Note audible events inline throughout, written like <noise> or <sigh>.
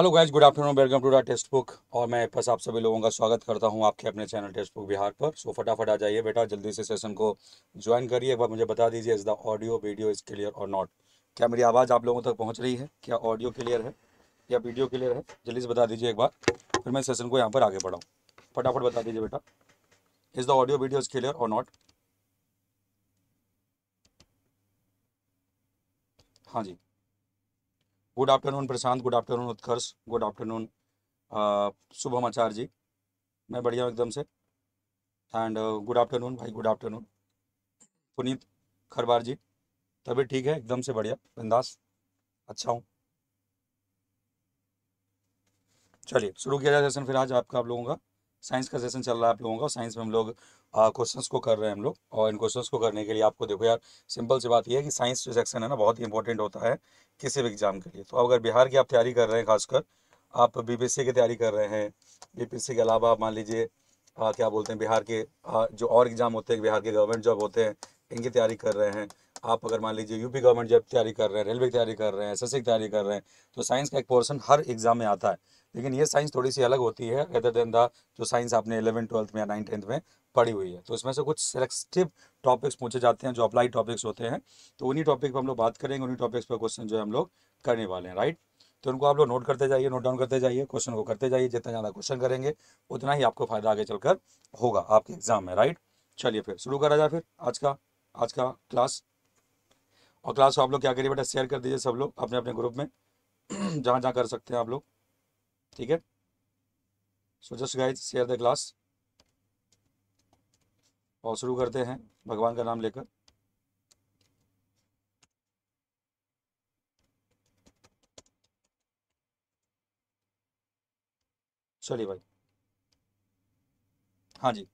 hello guys good afternoon welcome to the test book और मैं बस आप सभी लोगों का स्वागत करता हूं आपके अपने चैनल टेस्ट बुक बिहार पर सो फटाफट आ जाइए बेटा जल्दी से सेशन को ज्वाइन करिए एक बार मुझे बता दीजिए is the audio video is clear और नॉट क्या मेरी आवाज़ आप लोगों तक पहुंच रही है क्या ऑडियो क्लियर है या वीडियो क्लियर है जल्दी से बता दीजिए एक बार फिर मैं सेशन को यहाँ पर आगे बढ़ाऊँ फटाफट बता दीजिए बेटा is the audio video is clear और नॉट हाँ जी good afternoon Prashant good afternoon Utkarsh good afternoon Shubham Acharya ji मैं बढ़िया एकदम से एंड गुड आफ्टरनून भाई गुड आफ्टरनून पुनीत खरबार जी तबीयत ठीक है एकदम से बढ़िया बिंदास अच्छा हूँ चलिए शुरू किया जाए सेशन फिर आज आपका आप लोगों का साइंस का सेशन चल रहा है आप लोगों का साइंस में हम लोग क्वेश्चंस को कर रहे हैं हम लोग और इन क्वेश्चंस को करने के लिए आपको देखो यार सिंपल सी बात यह है कि साइंस जो सेक्शन है ना बहुत ही इंपॉर्टेंट होता है किसी भी एग्जाम के लिए तो अगर बिहार की आप तैयारी कर रहे हैं खासकर आप बी की तैयारी कर रहे हैं बी के अलावा आप मान लीजिए क्या बोलते हैं बिहार के आ, जो और एग्ज़ाम होते हैं बिहार के गवर्नमेंट जॉब होते हैं इनकी तैयारी कर रहे हैं आप अगर मान लीजिए यूपी गवर्नमेंट जॉब तैयारी कर रहे हैं रेलवे की तैयारी कर रहे हैं एस की तैयारी कर रहे हैं तो साइंस का एक पोर्सन हर एग्ज़ाम में आता है लेकिन ये साइंस थोड़ी सी अलग होती है रेदर देन द जो साइंस आपने इलेवन ट्वेल्थ में या नाइन टेंथ में पढ़ी हुई है तो इसमें से कुछ सेलेक्टिव टॉपिक्स पूछे जाते हैं जो अप्लाइड टॉपिक्स होते हैं तो उन्हीं टॉपिक पर हम लोग बात करेंगे उन्हीं टॉपिक्स पर क्वेश्चन जो है हम लोग करने वाले हैं राइट तो उनको आप लोग नोट करते जाइए नोट डाउन करते जाइए क्वेश्चन को करते जाइए जितना ज़्यादा क्वेश्चन करेंगे उतना ही आपको फायदा आगे चलकर होगा आपके एग्जाम में राइट चलिए फिर शुरू करा जाए फिर आज का आज का क्लास और क्लास को आप लोग क्या करिए बेटा शेयर कर दीजिए सब लोग अपने अपने ग्रुप में जहाँ जहाँ कर सकते हैं आप लोग ठीक है so just guys share the class और शुरू करते हैं भगवान का नाम लेकर चलिए भाई हाँ जी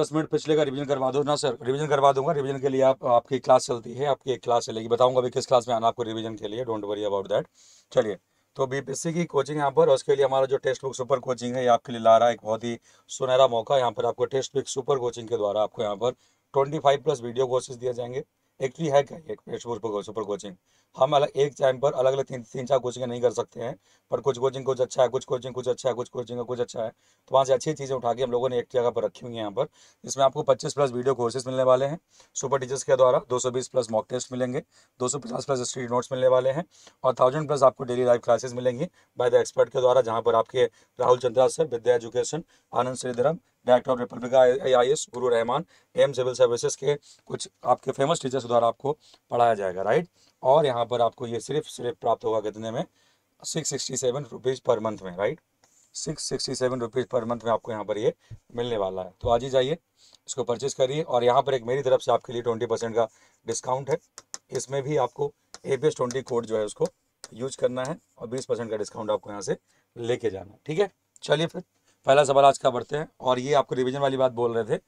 दस मिनट पिछले का रिवीजन करवा दो ना सर रिवीजन करवा दूंगा रिवीजन के लिए आप आपकी क्लास चलती है आपकी एक क्लास चलेगी बताऊंगा भी किस क्लास में आना आपको रिवीजन के लिए डोंट वरी अबाउट दैट चलिए तो बीपीएससी की कोचिंग यहाँ पर उसके लिए हमारा जो टेस्ट बुक सुपर कोचिंग है ये आपके लिए ला रहा है एक बहुत ही सुनहरा मौका यहाँ पर आपको टेस्ट बुक सुपर कोचिंग के द्वारा आपको यहाँ पर ट्वेंटी प्लस वीडियो कोर्सेज दिए जाएंगे एक्चुअली है क्या ये टेस्ट बुक सुपर कोचिंग हम अलग एक टाइम पर अलग अलग तीन तीन चार कोचिंग नहीं कर सकते हैं पर कुछ कोचिंग कुछ अच्छा है कुछ कोचिंग कुछ अच्छा है कुछ कोचिंग कुछ अच्छा है तो वहाँ से अच्छी चीज़ें उठा के हम लोगों ने एक जगह पर रखी हुई है यहाँ पर जिसमें आपको 25 प्लस वीडियो कोर्सेज मिलने वाले हैं सुपर टीचर्स के द्वारा 220 प्लस मॉक टेस्ट मिलेंगे 250 प्लस स्ट्रीट नोट्स मिलने वाले हैं और थाउजेंड प्लस आपको डेली लाइव क्लासेज मिलेंगी बाय द एक्सपर्ट के द्वारा जहाँ पर आपके Rahul Chandra sir Vidya education Anand Shridharam director of Republica आई गुरु रहमान एम सिविल सर्विसेज के कुछ आपके फेमस टीचर्स द्वारा आपको पढ़ाया जाएगा राइट और यहाँ पर आपको ये सिर्फ सिर्फ प्राप्त होगा कितने में six sixty seven rupees per month में right six sixty seven rupees per month में आपको यहाँ पर ये मिलने वाला है तो आज ही जाइए इसको परचेज करिए और यहाँ पर एक मेरी तरफ से आपके लिए ट्वेंटी परसेंट का डिस्काउंट है इसमें भी आपको A P S twenty code जो है उसको यूज करना है और बीस परसेंट का डिस्काउंट आपको यहाँ से लेके जाना है ठीक है चलिए फिर पहला सवाल आज का बढ़ते हैं और ये आपको रिविजन वाली बात बोल रहे थे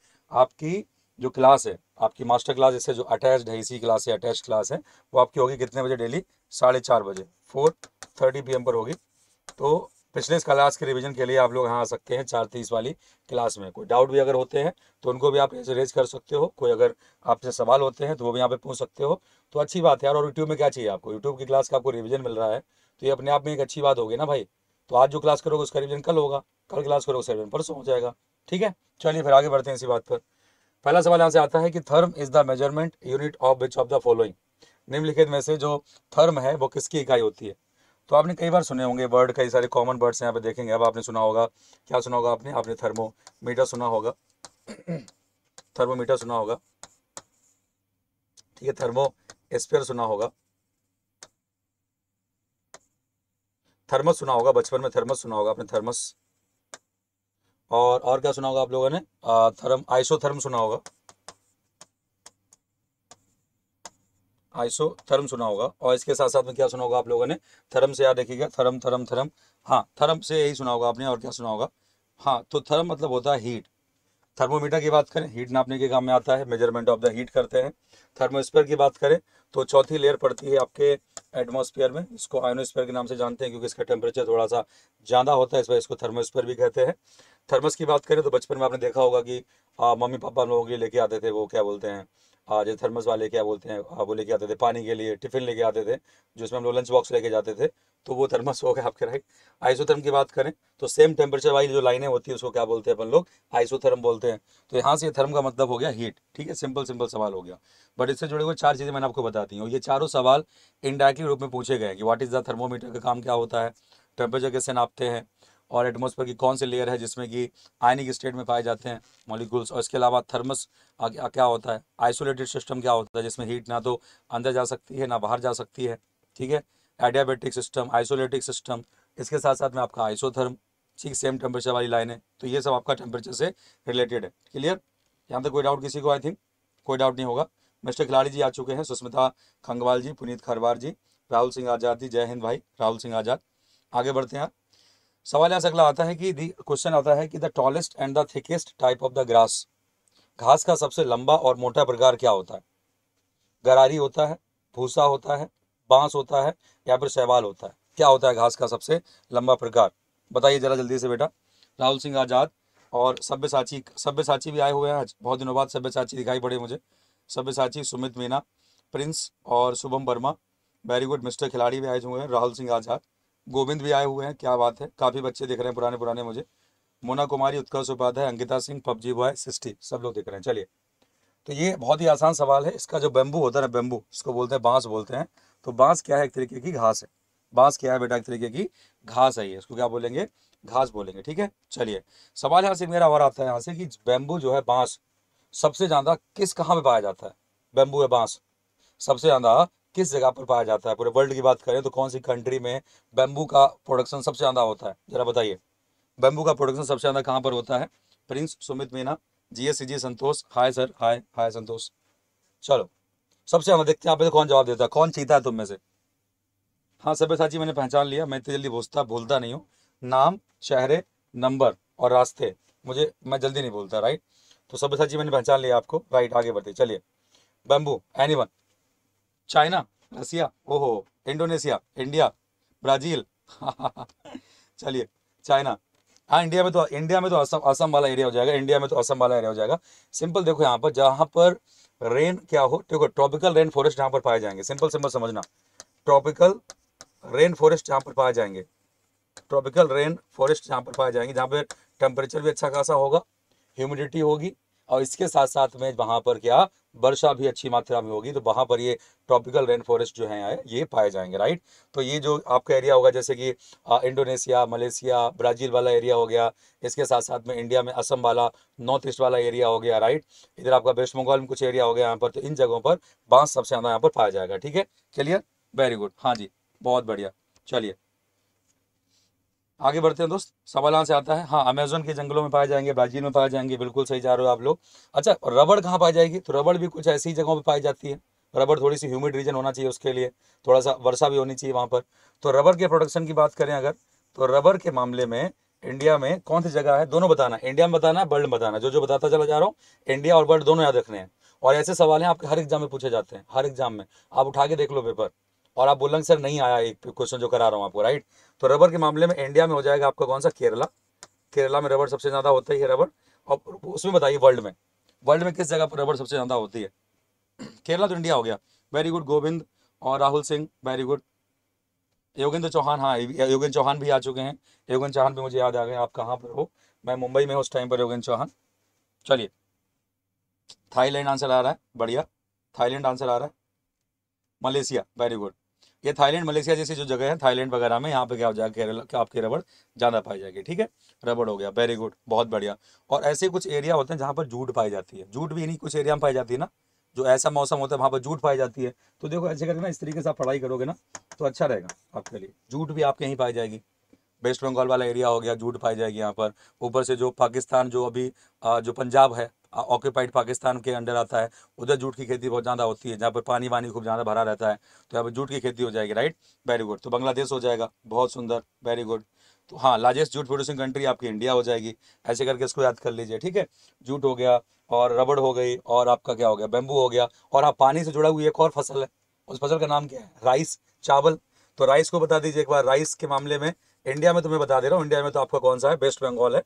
आपकी जो क्लास है आपकी मास्टर क्लास इससे जो अटैच है इसी क्लास से अटैच क्लास है वो आपकी होगी कितने बजे डेली साढ़े चार बजे फोर थर्टी पी पर होगी तो पिछले क्लास के रिवीजन के लिए आप लोग यहाँ आ सकते हैं चार तीस वाली क्लास में कोई डाउट भी अगर होते हैं तो उनको भी आप रेज कर सकते हो कोई अगर आपसे सवाल होते हैं तो वो भी यहाँ पे पूछ सकते हो तो अच्छी बात है यार और यूट्यूब में क्या चाहिए आपको यूट्यूब की क्लास का आपको रिविजन मिल रहा है तो ये अपने आप में एक अच्छी बात होगी ना भाई तो आज जो क्लास करोगे उसका रिविजन कल होगा कल क्लास करोगे उसका परसों हो जाएगा ठीक है चलिए फिर आगे बढ़ते हैं इसी बात पर पहला सवाल यहाँ से आता है कि therm is the measurement unit of which of the following निम्नलिखित में से जो थर्म है वो किसकी इकाई होती है तो आपने कई बार सुने होंगे वर्ड कई सारे कॉमन वर्ड्स यहाँ पे देखेंगे अब आपने सुना होगा क्या सुना होगा आपने आपने थर्मोमीटर सुना होगा थर्मोमीटर <clears throat> सुना होगा ठीक है थर्मो स्पेयर सुना होगा थर्मस सुना होगा बचपन में थर्मस सुना होगा आपने थर्मस और और क्या सुना होगा आप लोगों ने थर्म आइसोथर्म सुना होगा आइसो थर्म सुना होगा और इसके साथ साथ में क्या सुना होगा आप लोगों ने थर्म से याद देखिएगा थर्म थर्म थर्म हाँ थर्म से यही सुना होगा आपने और क्या सुना होगा हाँ तो थर्म मतलब होता है हीट थर्मोमीटर की बात करें हीट नापने के काम में आता है मेजरमेंट ऑफ द हीट करते हैं थर्मोस्पेयर की बात करें तो चौथी लेयर पड़ती है आपके एटमोस्फेयर में इसको आयोनोस्फेयर के नाम से जानते हैं क्योंकि इसका टेम्परेचर थोड़ा सा ज़्यादा होता है इस वजह इसको थर्मोस्पेयर भी कहते हैं थर्मस की बात करें तो बचपन में आपने देखा होगा कि मम्मी पापा हम लोगों के लिए लेके आते थे वो क्या बोलते हैं जैसे थर्मस वाले क्या बोलते हैं वो लेके आते थे पानी के लिए टिफिन लेके आते थे जिसमें हम लोग लंच बॉक्स लेके जाते थे तो वो थर्मस हो गया आपके राइट आइसोथर्म की बात करें तो सेम टेम्परेचर वाली जो लाइनें होती है उसको क्या बोलते हैं अपन लोग आइसोथर्म बोलते हैं तो यहाँ से थर्म का मतलब हो गया हीट ठीक है सिंपल सिंपल सवाल हो गया बट इससे जुड़े हुए चार चीज़ें मैंने आपको बताती हूँ और ये चारों सवाल इनडायरेक्टली रूप में पूछे गए कि वाट इज़ द थर्मोमीटर का काम क्या होता है टेम्परेचर कैसे नापते हैं और एटमोसफेयर की कौन सी लेयर है जिसमें कि आयनिक स्टेट में पाए जाते हैं मॉलिक्यूल्स और इसके अलावा थर्मस क्या होता है आइसोलेटेड सिस्टम क्या होता है जिसमें हीट ना तो अंदर जा सकती है ना बाहर जा सकती है ठीक है एडियाबेटिक सिस्टम आइसोलेटिक सिस्टम इसके साथ साथ में आपका आइसोथर्म ठीक सेम टेम्परेचर वाली लाइन है तो ये सब आपका टेम्परेचर से रिलेटेड है क्लियर यहाँ तक कोई डाउट किसी को आई थिंक कोई डाउट नहीं होगा मिस्टर खिलाड़ी जी आ चुके हैं सुष्मिता खंगवाल जी पुनीत खरवार जी राहुल सिंह आजाद जी जय हिंद भाई राहुल सिंह आजाद आगे बढ़ते हैं सवाल यहाँ अगला आता है कि क्वेश्चन आता है कि the tallest and the thickest type of the grass घास का सबसे लंबा और मोटा प्रकार क्या होता है गरारी होता है भूसा होता है बांस होता है या फिर सहवाल होता है क्या होता है घास का सबसे लंबा प्रकार बताइए जरा जल्दी से बेटा राहुल सिंह आज़ाद और सभ्यसाची सभ्यसाची भी आए हुए हैं आज बहुत दिनों बाद सभ्यसाची दिखाई पड़े मुझे सभ्यसाची सुमित मीना प्रिंस और Shubham Verma very good mister खिलाड़ी भी आए हुए हैं राहुल सिंह आज़ाद गोविंद भी आए हुए हैं क्या बात है काफ़ी बच्चे दिख रहे हैं पुराने पुराने मुझे मोना कुमारी उत्कर्ष उपाध्याय अंकिता सिंह पबजी बॉय सिस्टी सब लोग दिख रहे हैं चलिए तो ये बहुत ही आसान सवाल है इसका जो बेम्बू होता है ना बेम्बू इसको बोलते हैं बांस बोलते हैं तो बांस क्या है एक तरीके की घास है बांस क्या है बेटा एक तरीके की घास है ये इसको क्या बोलेंगे घास बोलेंगे ठीक है चलिए सवाल यहाँ से मेरा और आता है यहाँ से कि बेम्बू जो है बांस सबसे ज़्यादा किस कहाँ पे पाया जाता है बेम्बू है बांस सबसे ज़्यादा किस जगह पर पाया जाता है पूरे वर्ल्ड की बात करें तो कौन सी कंट्री में बैम्बू का प्रोडक्शन सबसे ज़्यादा होता है ज़रा बताइए बैम्बू का प्रोडक्शन सबसे ज़्यादा कहाँ पर होता है प्रिंस सुमित मीना जी एस जी Santosh hi sir hi hi Santosh चलो सबसे ज़्यादा देखते हैं आप तो कौन जवाब देता है कौन चीता है तुम में से हाँ सभ्य साची मैंने पहचान लिया मैं इतनी जल्दी बोलता बोलता नहीं हूँ नाम शहरे नंबर और रास्ते मुझे मैं जल्दी नहीं बोलता राइट तो सभ्य साची मैंने पहचान लिया आपको राइट आगे बढ़ते चलिए bamboo any one China Russia ओहो इंडोनेशिया इंडिया ब्राजील <laughs> चलिए चाइना हाँ इंडिया में तो इंडिया में तो असम असम वाला एरिया हो जाएगा इंडिया में तो असम वाला एरिया हो जाएगा सिंपल देखो यहाँ पर जहाँ पर रेन क्या हो देखो ट्रॉपिकल रेन फॉरेस्ट यहाँ पर पाए जाएंगे सिंपल सिंपल समझना ट्रॉपिकल रेन फॉरेस्ट यहाँ पर पाए जाएंगे ट्रॉपिकल रेन फॉरेस्ट यहाँ पर पाए जाएंगे जहाँ पर टेम्परेचर भी अच्छा खासा होगा ह्यूमिडिटी होगी और इसके साथ साथ में वहाँ पर क्या वर्षा भी अच्छी मात्रा में होगी तो वहाँ पर ये ट्रॉपिकल रेन फॉरेस्ट जो है ये पाए जाएंगे राइट तो ये जो आपका एरिया होगा जैसे कि इंडोनेशिया मलेशिया ब्राज़ील वाला एरिया हो गया इसके साथ साथ में इंडिया में असम वाला नॉर्थ ईस्ट वाला एरिया हो गया राइट इधर आपका वेस्ट बंगाल में कुछ एरिया हो गया यहाँ पर तो इन जगहों पर बांस सबसे ज़्यादा यहाँ पर पाया जाएगा ठीक है क्लियर वेरी गुड हाँ जी बहुत बढ़िया चलिए आगे बढ़ते हैं दोस्त सवाल यहाँ से आता है हाँ अमेजोन के जंगलों में पाए जाएंगे ब्राजील में पाए जाएंगे बिल्कुल सही जा रहे हो आप लोग अच्छा रबड़ कहाँ पाई जाएगी तो रबड़ भी कुछ ऐसी जगहों पर पाई जाती है रबड़ थोड़ी सी ह्यूमिड रीजन होना चाहिए उसके लिए थोड़ा सा वर्षा भी होनी चाहिए वहाँ पर तो रबड़ के प्रोडक्शन की बात करें अगर तो रबड़ के मामले में इंडिया में कौन सी जगह है दोनों बताना इंडिया में बताना वर्ल्ड में बताना जो जो बताता चला जा रहा हूँ इंडिया और वर्ल्ड दोनों याद रखने हैं और ऐसे सवाल हैं आपके हर एग्जाम में पूछे जाते हैं हर एग्जाम में आप उठा के देख लो पेपर और आप बोलेंगे सर नहीं आया एक क्वेश्चन जो करा रहा हूँ आपको राइट तो रबर के मामले में इंडिया में हो जाएगा आपका कौन सा केरला केरला में रबर सबसे ज़्यादा होता ही है रबर और उसमें बताइए वर्ल्ड में वर्ल्ड में किस जगह पर रबर सबसे ज़्यादा होती है केरला तो इंडिया हो गया वेरी गुड गोविंद और राहुल सिंह वेरी गुड योगेंद्र चौहान हाँ योगेंद्र चौहान भी आ चुके हैं योगेंद्र चौहान भी मुझे याद आ गए आप कहाँ पर हो मैं मुंबई में उस टाइम पर योगेंद्र चौहान चलिए थाईलैंड आंसर आ रहा है बढ़िया थाईलैंड आंसर आ रहा है मलेशिया वेरी गुड ये थाईलैंड मलेशिया जैसी जो जगह है थाईलैंड वगैरह में यहाँ पे क्या हो केरला आपकी रबड़ ज़्यादा पाई जाएगी ठीक है रबड़ हो गया वेरी गुड बहुत बढ़िया और ऐसे कुछ एरिया होते हैं जहाँ पर जूट पाई जाती है जूट भी इन्हीं कुछ एरिया में पाई जाती है ना जो ऐसा मौसम होता है वहाँ पर जूट पाई जाती है तो देखो ऐसे करके ना इस तरीके से आप पढ़ाई करोगे ना तो अच्छा रहेगा आपके लिए जूट भी आपके यहीं पाई जाएगी वेस्ट बंगाल वाला एरिया हो गया जूट पाई जाएगी यहाँ पर ऊपर से जो पाकिस्तान जो अभी जो पंजाब है ऑक्यूपाइड पाकिस्तान के अंडर आता है उधर जूट की खेती बहुत ज़्यादा होती है जहाँ पर पानी वानी खूब ज़्यादा भरा रहता है तो यहाँ पर जूट की खेती हो जाएगी राइट वेरी गुड तो बांग्लादेश हो जाएगा बहुत सुंदर वेरी गुड तो हाँ लार्जेस्ट जूट प्रोड्यूसिंग कंट्री आपकी इंडिया हो जाएगी ऐसे करके इसको याद कर लीजिए ठीक है जूट हो गया और रबड़ हो गई और आपका क्या हो गया बेम्बू हो गया और आप पानी से जुड़ा हुई एक और फसल है उस फसल का नाम क्या है राइस चावल तो राइस को बता दीजिए एक बार राइस के मामले में इंडिया में तो मैं बता दे रहा हूँ इंडिया में तो आपका कौन सा है वेस्ट बंगाल है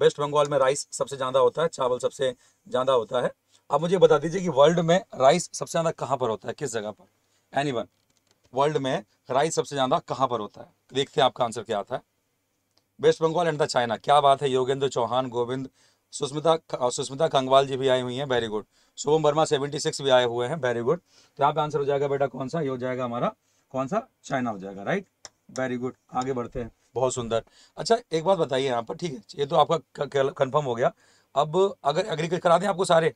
वेस्ट बंगाल में राइस सबसे ज़्यादा होता है चावल सबसे ज़्यादा होता है आप मुझे बता दीजिए कि वर्ल्ड में राइस सबसे ज़्यादा कहाँ पर होता है किस जगह पर एनी वर्ल्ड में राइस सबसे ज़्यादा कहाँ पर होता है देखते हैं आपका आंसर क्या आता है West Bengal and the China क्या बात है योगेंद्र चौहान गोविंद सुष्मिता सुष्मिता कंगवाल जी भी आई हुई हैं very good Shubham Verma seventy six भी आए हुए हैं वेरी गुड तो यहाँ पे आंसर हो जाएगा बेटा कौन सा ये हो जाएगा हमारा कौन सा चाइना हो जाएगा राइट वेरी गुड आगे बढ़ते हैं बहुत सुंदर अच्छा एक बात बताइए यहाँ पर ठीक है ये तो आपका कन्फर्म हो गया अब अगर एग्रीकल्चर करा दें आपको सारे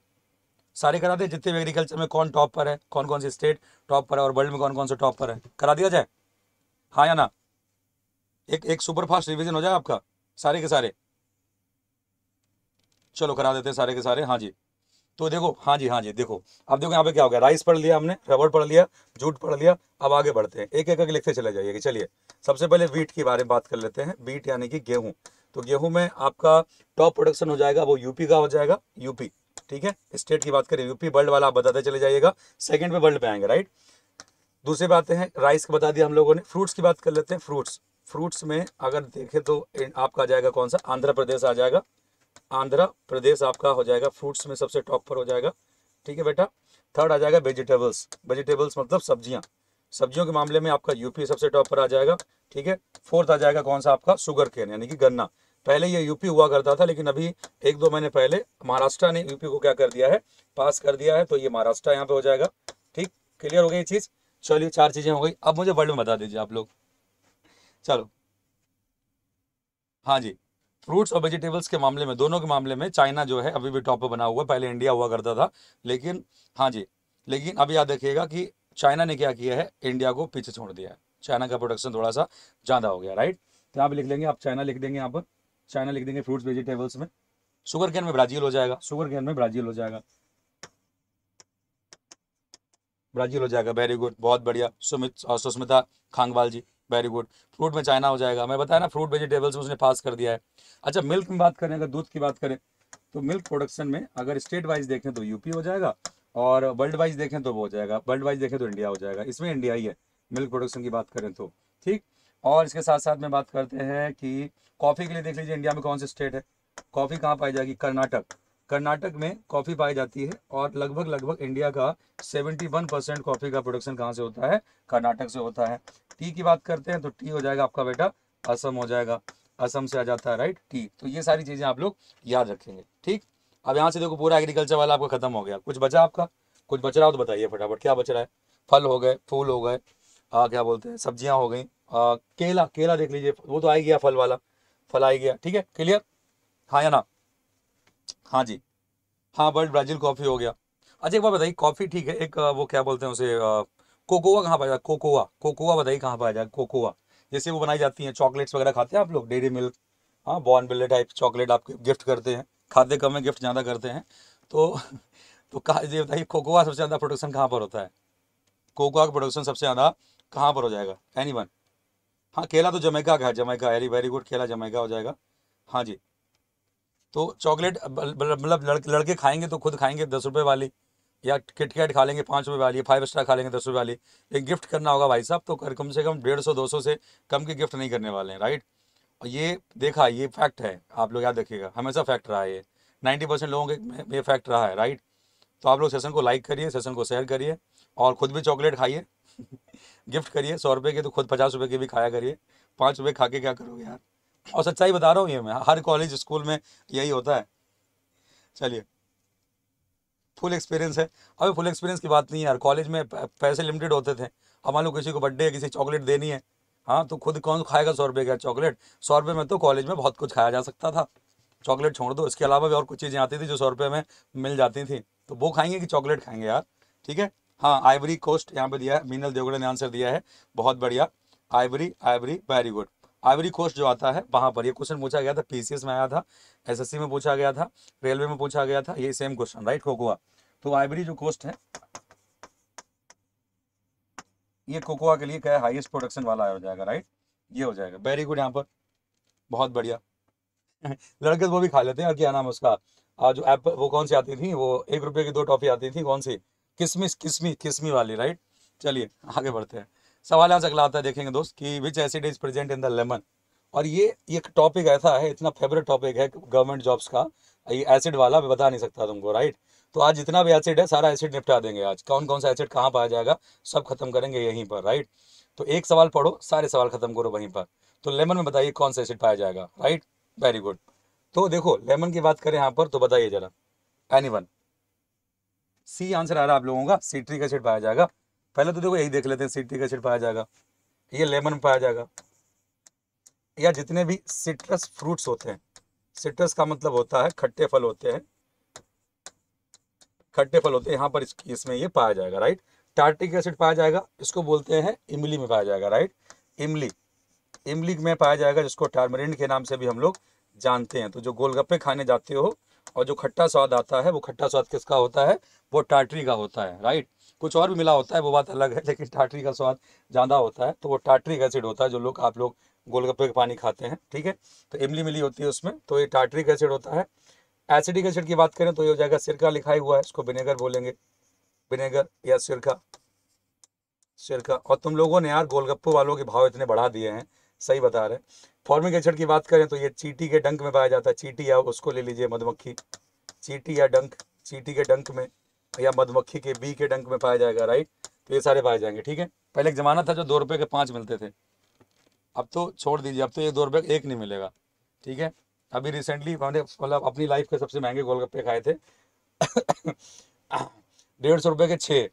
सारे करा दें जितने भी एग्रीकल्चर में कौन टॉप पर है कौन कौन से स्टेट टॉप पर है और वर्ल्ड में कौन कौन से टॉप पर है करा दिया जाए हाँ या ना एक एक सुपर फास्ट रिविजन हो जाए आपका सारे के सारे चलो करा देते हैं सारे के सारे हाँ जी तो देखो हाँ जी हाँ जी देखो अब देखो यहाँ पे क्या हो गया राइस पढ़ लिया हमने रबड़ पढ़ लिया जूट पढ़ लिया अब आगे बढ़ते हैं एक एक करके लिखते चले जाइए चलिए सबसे पहले बीट के बारे में बात कर लेते हैं बीट यानी कि गेहूं तो गेहूँ में आपका टॉप प्रोडक्शन हो जाएगा वो यूपी का हो जाएगा यूपी ठीक है स्टेट की बात करें यूपी वर्ल्ड वाला आप बताते चले जाइएगा सेकेंड पे वर्ल्ड पे आएंगे राइट दूसरी बात है राइस का बता दिया हम लोगों ने फ्रूट्स की बात कर लेते हैं फ्रूट्स फ्रूट्स में अगर देखे तो आपका आ जाएगा कौन सा आंध्र प्रदेश आ जाएगा आंध्र प्रदेश आपका हो जाएगा फ्रूट्स में सबसे टॉप पर हो जाएगा ठीक है बेटा थर्ड आ जाएगा वेजिटेबल्स वेजिटेबल्स मतलब सब्जियां सब्जियों के मामले में आपका यूपी सबसे टॉप पर आ जाएगा ठीक है फोर्थ आ जाएगा कौन सा आपका शुगर केन यानी कि गन्ना पहले ये यूपी हुआ करता था लेकिन अभी एक दो महीने पहले महाराष्ट्र ने यूपी को क्या कर दिया है पास कर दिया है तो ये महाराष्ट्र यहाँ पे हो जाएगा ठीक क्लियर हो गई चीज चलिए चार चीजें हो गई अब मुझे वर्ल्ड में बता दीजिए आप लोग चलो हाँ जी फ्रूट्स और वेजिटेबल्स के मामले में दोनों के मामले में चाइना जो है अभी भी टॉप पर बना हुआ है पहले इंडिया हुआ करता था लेकिन हाँ जी लेकिन अब याद रखिएगा कि चाइना ने क्या किया है इंडिया को पीछे छोड़ दिया है चाइना का प्रोडक्शन थोड़ा सा ज़्यादा हो गया राइट तो यहाँ लिख लेंगे आप चाइना लिख देंगे यहाँ पर चाइना लिख देंगे फ्रूट्स वेजिटेबल्स में शुगर कैन में ब्राजील हो जाएगा शुगर कैन में ब्राजील हो जाएगा ब्राजील हो जाएगा वेरी गुड बहुत बढ़िया सुमित और Susmita Khangwal ji very good fruit में चाइना हो जाएगा मैं बताया ना फ्रूट वेजिटेबल्स उसने पास कर दिया है अच्छा मिल्क में बात करें अगर दूध की बात करें तो मिल्क प्रोडक्शन में अगर स्टेट वाइज देखें तो यूपी हो जाएगा और वर्ल्ड वाइज देखें तो वो हो जाएगा वर्ल्ड वाइज देखें तो इंडिया हो जाएगा इसमें इंडिया ही है मिल्क प्रोडक्शन की बात करें तो ठीक और इसके साथ साथ में बात करते हैं कि कॉफ़ी के लिए देख लीजिए इंडिया में कौन से स्टेट है कॉफ़ी कहाँ पाई जाएगी कर्नाटक कर्नाटक में कॉफ़ी पाई जाती है और लगभग लगभग इंडिया का 71 परसेंट कॉफ़ी का प्रोडक्शन कहाँ से होता है कर्नाटक से होता है टी की बात करते हैं तो टी हो जाएगा आपका बेटा असम हो जाएगा असम से आ जाता है राइट टी तो ये सारी चीज़ें आप लोग याद रखेंगे ठीक अब यहाँ से देखो पूरा एग्रीकल्चर वाला आपका खत्म हो गया कुछ बचा आपका कुछ बच रहा हो तो बताइए फटाफट क्या बच रहा है फल हो गए फूल हो गए आ, क्या बोलते हैं सब्जियां हो गई केला केला देख लीजिए वो तो आ गया फल वाला फल आ गया ठीक है क्लियर हाँ या ना हाँ जी हाँ वर्ल्ड ब्राजील कॉफ़ी हो गया अच्छा एक बार बताइए कॉफ़ी ठीक है एक वो क्या बोलते हैं उसे कोकोआ कहाँ पाया जाता है कोकोआ कोकोआ बताइए कहाँ पाया जाए कोकोआ जैसे वो बनाई जाती हैं चॉकलेट्स वगैरह खाते हैं आप लोग डेरी मिल्क हाँ बॉर्न बिल्ले टाइप चॉकलेट आप गिफ्ट करते हैं खाते कम है गिफ्ट ज़्यादा करते हैं तो तो कहा ये बताइए कोकोआ सबसे ज़्यादा प्रोडक्शन कहाँ पर होता है कोकोआ का प्रोडक्शन सबसे ज़्यादा कहाँ पर हो जाएगा एनी वन हाँ केला तो जमैका का है जमैका वेरी वेरी गुड केला जमैका हो जाएगा हाँ जी तो चॉकलेट मतलब लड़के लड़के खाएंगे तो खुद खाएंगे दस रुपये वाली या किटकैट खा लेंगे पाँच रुपये वाली फाइव स्टार खा लेंगे दस रुपये वाली लेकिन गिफ्ट करना होगा भाई साहब तो कर कम से कम डेढ़ सौ दो सौ से कम के गिफ्ट नहीं करने वाले हैं राइट और ये देखा ये फैक्ट है आप लोग याद रखिएगा हमेशा फैक्ट रहा है ये नाइन्टी परसेंट लोगों के ये फैक्ट रहा है राइट तो आप लोग सेशन को लाइक करिए सेशन को शेयर करिए और ख़ुद भी चॉकलेट खाइए गिफ्ट <laughs> करिए सौ रुपये के तो खुद पचास रुपये के भी खाया करिए पाँच रुपये खा के क्या करोगे यार और सच्चाई बता रहा हूँ ये मैं हर कॉलेज स्कूल में यही होता है चलिए फुल एक्सपीरियंस है अभी फुल एक्सपीरियंस की बात नहीं है यार कॉलेज में पैसे लिमिटेड होते थे हमारे किसी को बर्थडे किसी चॉकलेट देनी है हाँ तो खुद कौन खाएगा सौ रुपये का चॉकलेट सौ रुपये में तो कॉलेज में बहुत कुछ खाया जा सकता था चॉकलेट छोड़ दो इसके अलावा भी और कुछ चीज़ें आती थी जो सौ रुपये में मिल जाती थी तो वो खाएंगे कि चॉकलेट खाएंगे यार ठीक है हाँ आइवरी कोस्ट यहाँ पे दिया है मीनल देवगढ़ ने आंसर दिया है बहुत बढ़िया ivory ivory very good Ivory Coast जो आता है वहाँ पर ये क्वेश्चन पूछा गया था पीसीएस में आया था एसएससी में पूछा गया था रेलवे में पूछा गया था ये सेम क्वेश्चन राइट कोकोआ तो आइवरी जो कोस्ट है ये कोकोआ के लिए क्या हाईएस्ट प्रोडक्शन वाला हो जाएगा राइट ये हो जाएगा वेरी गुड यहाँ पर बहुत बढ़िया <laughs> लड़के वो भी खा लेते हैं और क्या नाम उसका जो एप वो कौन सी आती थी वो एक रुपये की दो टॉफी आती थी कौन सी किसमिस किसमी किसमी वाली राइट चलिए आगे बढ़ते हैं सवाल यहाँ से अगला आता है देखेंगे दोस्त कि which acid is present in the lemon और ये एक टॉपिक ऐसा है इतना फेवरेट टॉपिक है गवर्नमेंट जॉब्स का ये एसिड वाला मैं बता नहीं सकता तुमको राइट तो आज जितना भी एसिड है सारा एसिड निपटा देंगे आज कौन कौन सा एसिड कहाँ पाया जाएगा सब खत्म करेंगे यहीं पर राइट तो एक सवाल पढ़ो सारे सवाल खत्म करो वहीं पर तो लेमन में बताइए कौन सा एसिड पाया जाएगा राइट वेरी गुड तो देखो लेमन की बात करें यहाँ पर तो बताइए जरा एनी सी आंसर आ रहा है आप लोगों का सीट्रिक एसिड पाया जाएगा पहले तो देखो यही देख लेते हैं सिट्रिक एसिड पाया जाएगा ये लेमन पाया जाएगा या जितने भी सिट्रस फ्रूट्स होते हैं सिट्रस का मतलब होता है खट्टे फल होते हैं खट्टे फल होते हैं यहाँ पर इस, इसमें ये पाया जाएगा राइट टार्टिक एसिड पाया जाएगा इसको बोलते हैं इमली में पाया जाएगा राइट इमली इमली में पाया जाएगा जिसको टार्मरिन के नाम से भी हम लोग जानते हैं तो जो गोलगप्पे खाने जाते हो और जो खट्टा स्वाद आता है वो खट्टा स्वाद किसका होता है वो टाटरी का होता है राइट कुछ और भी मिला होता है वो बात अलग है लेकिन टाटरी का स्वाद ज़्यादा होता है तो वो टाटरिक एसिड होता है जो लोग आप लोग गोलगप्पे का पानी खाते हैं ठीक है तो इमली मिली होती है उसमें तो ये टाटरिक एसिड होता है एसिडिक एसिड की बात करें तो ये हो जाएगा सिरका लिखा हुआ है इसको विनेगर बोलेंगे विनेगर या सिरका सिरका और तुम लोगों ने यार गोलगप्पे वालों के भाव इतने बढ़ा दिए हैं सही बता रहे फॉर्मिक एसिड की बात करें तो ये चीटी के डंक में पाया जाता है चीटी या उसको ले लीजिए मधुमक्खी चीटी या डंक चीटी के डंक में या मधुमक्खी के बी के डंक में पाया जाएगा राइट तो ये सारे पाए जाएंगे ठीक है पहले एक ज़माना था जो दो रुपए के पांच मिलते थे अब तो छोड़ दीजिए अब तो ये दो रुपए एक नहीं मिलेगा ठीक है अभी रिसेंटली हमने मतलब अपनी लाइफ के सबसे महंगे गोलगप्पे खाए थे <coughs> डेढ़ सौ रुपये के छः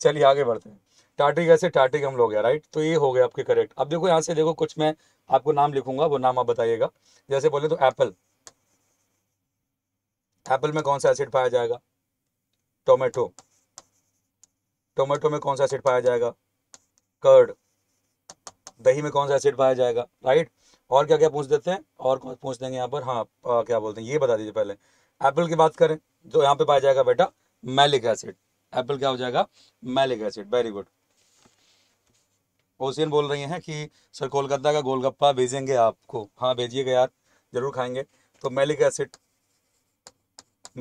चलिए आगे बढ़ते हैं टाटी कैसे टाटी हम लोग हैं राइट तो ये हो गया आपके करेक्ट अब देखो यहाँ से देखो कुछ मैं आपको नाम लिखूंगा वो नाम आप बताइएगा जैसे बोले तो एप्पल एप्पल में कौन सा एसिड पाया जाएगा टोमेटो टोमेटो में कौन सा एसिड पाया जाएगा कर्ड दही में कौन सा एसिड पाया जाएगा राइट और क्या क्या पूछ देते हैं और कौन पूछ देंगे यहाँ पर हाँ आ, क्या बोलते हैं ये बता दीजिए पहले एप्पल की बात करें तो यहाँ पे पाया जाएगा बेटा मैलिक एसिड एप्पल क्या हो जाएगा मैलिक एसिड वेरी गुड ओसियन बोल रही हैं कि सर कोलकाता का गोलगप्पा भेजेंगे आपको हाँ भेजिएगा यार जरूर खाएंगे तो मैलिक एसिड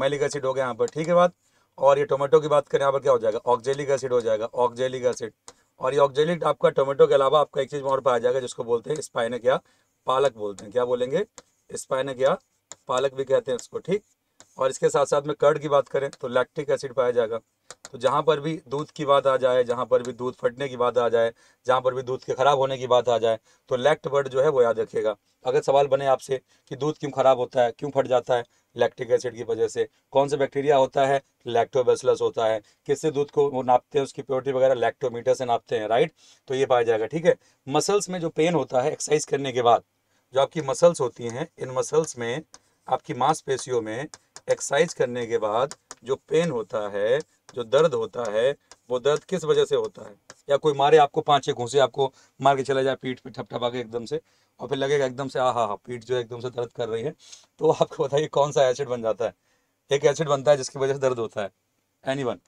मैलिक एसिड हो गया यहाँ पर ठीक है बात और ये टोमेटो की बात करें यहाँ पर क्या हो जाएगा ऑक्जेलिक एसिड हो जाएगा ऑक्जेलिक एसिड और ये ऑक्जेलिक आपका टोमेटो के अलावा आपका एक चीज़ और पाया जाएगा जिसको बोलते हैं स्पाइन क्या पालक बोलते हैं क्या बोलेंगे स्पाइन क्या पालक भी कहते हैं उसको ठीक और इसके साथ साथ में कर्ड की बात करें तो लैक्टिक एसिड पाया जाएगा तो जहाँ पर भी दूध की बात आ जाए जहाँ पर भी दूध फटने की बात आ जाए जहाँ पर भी दूध के खराब होने की बात आ जाए तो लैक्ट वर्ड जो है वो याद रखिएगा अगर सवाल बने आपसे कि दूध क्यों खराब होता है क्यों फट जाता है लैक्टिक एसिड की वजह से कौन सा बैक्टीरिया होता है लैक्टोबेसिलस होता है किससे दूध को वो नापते हैं उसकी प्योरिटी वगैरह लैक्टोमीटर से नापते हैं राइट तो ये पाया जाएगा ठीक है मसल्स में जो पेन होता है एक्सरसाइज करने के बाद जो आपकी मसल्स होती हैं इन मसल्स में आपकी मांसपेशियों में एक्सरसाइज करने के बाद जो पेन होता है जो दर्द होता है वो दर्द किस वजह से होता है या कोई मारे आपको पाँच छः घूसे आपको मार के चला जाए पीठ पे ठपठपा के एकदम से और फिर लगेगा एकदम से आ हा हा पीठ जो एकदम से दर्द कर रही है तो आपको बताइए कौन सा एसिड बन जाता है एक एसिड बनता है जिसकी वजह से दर्द होता है एनी वन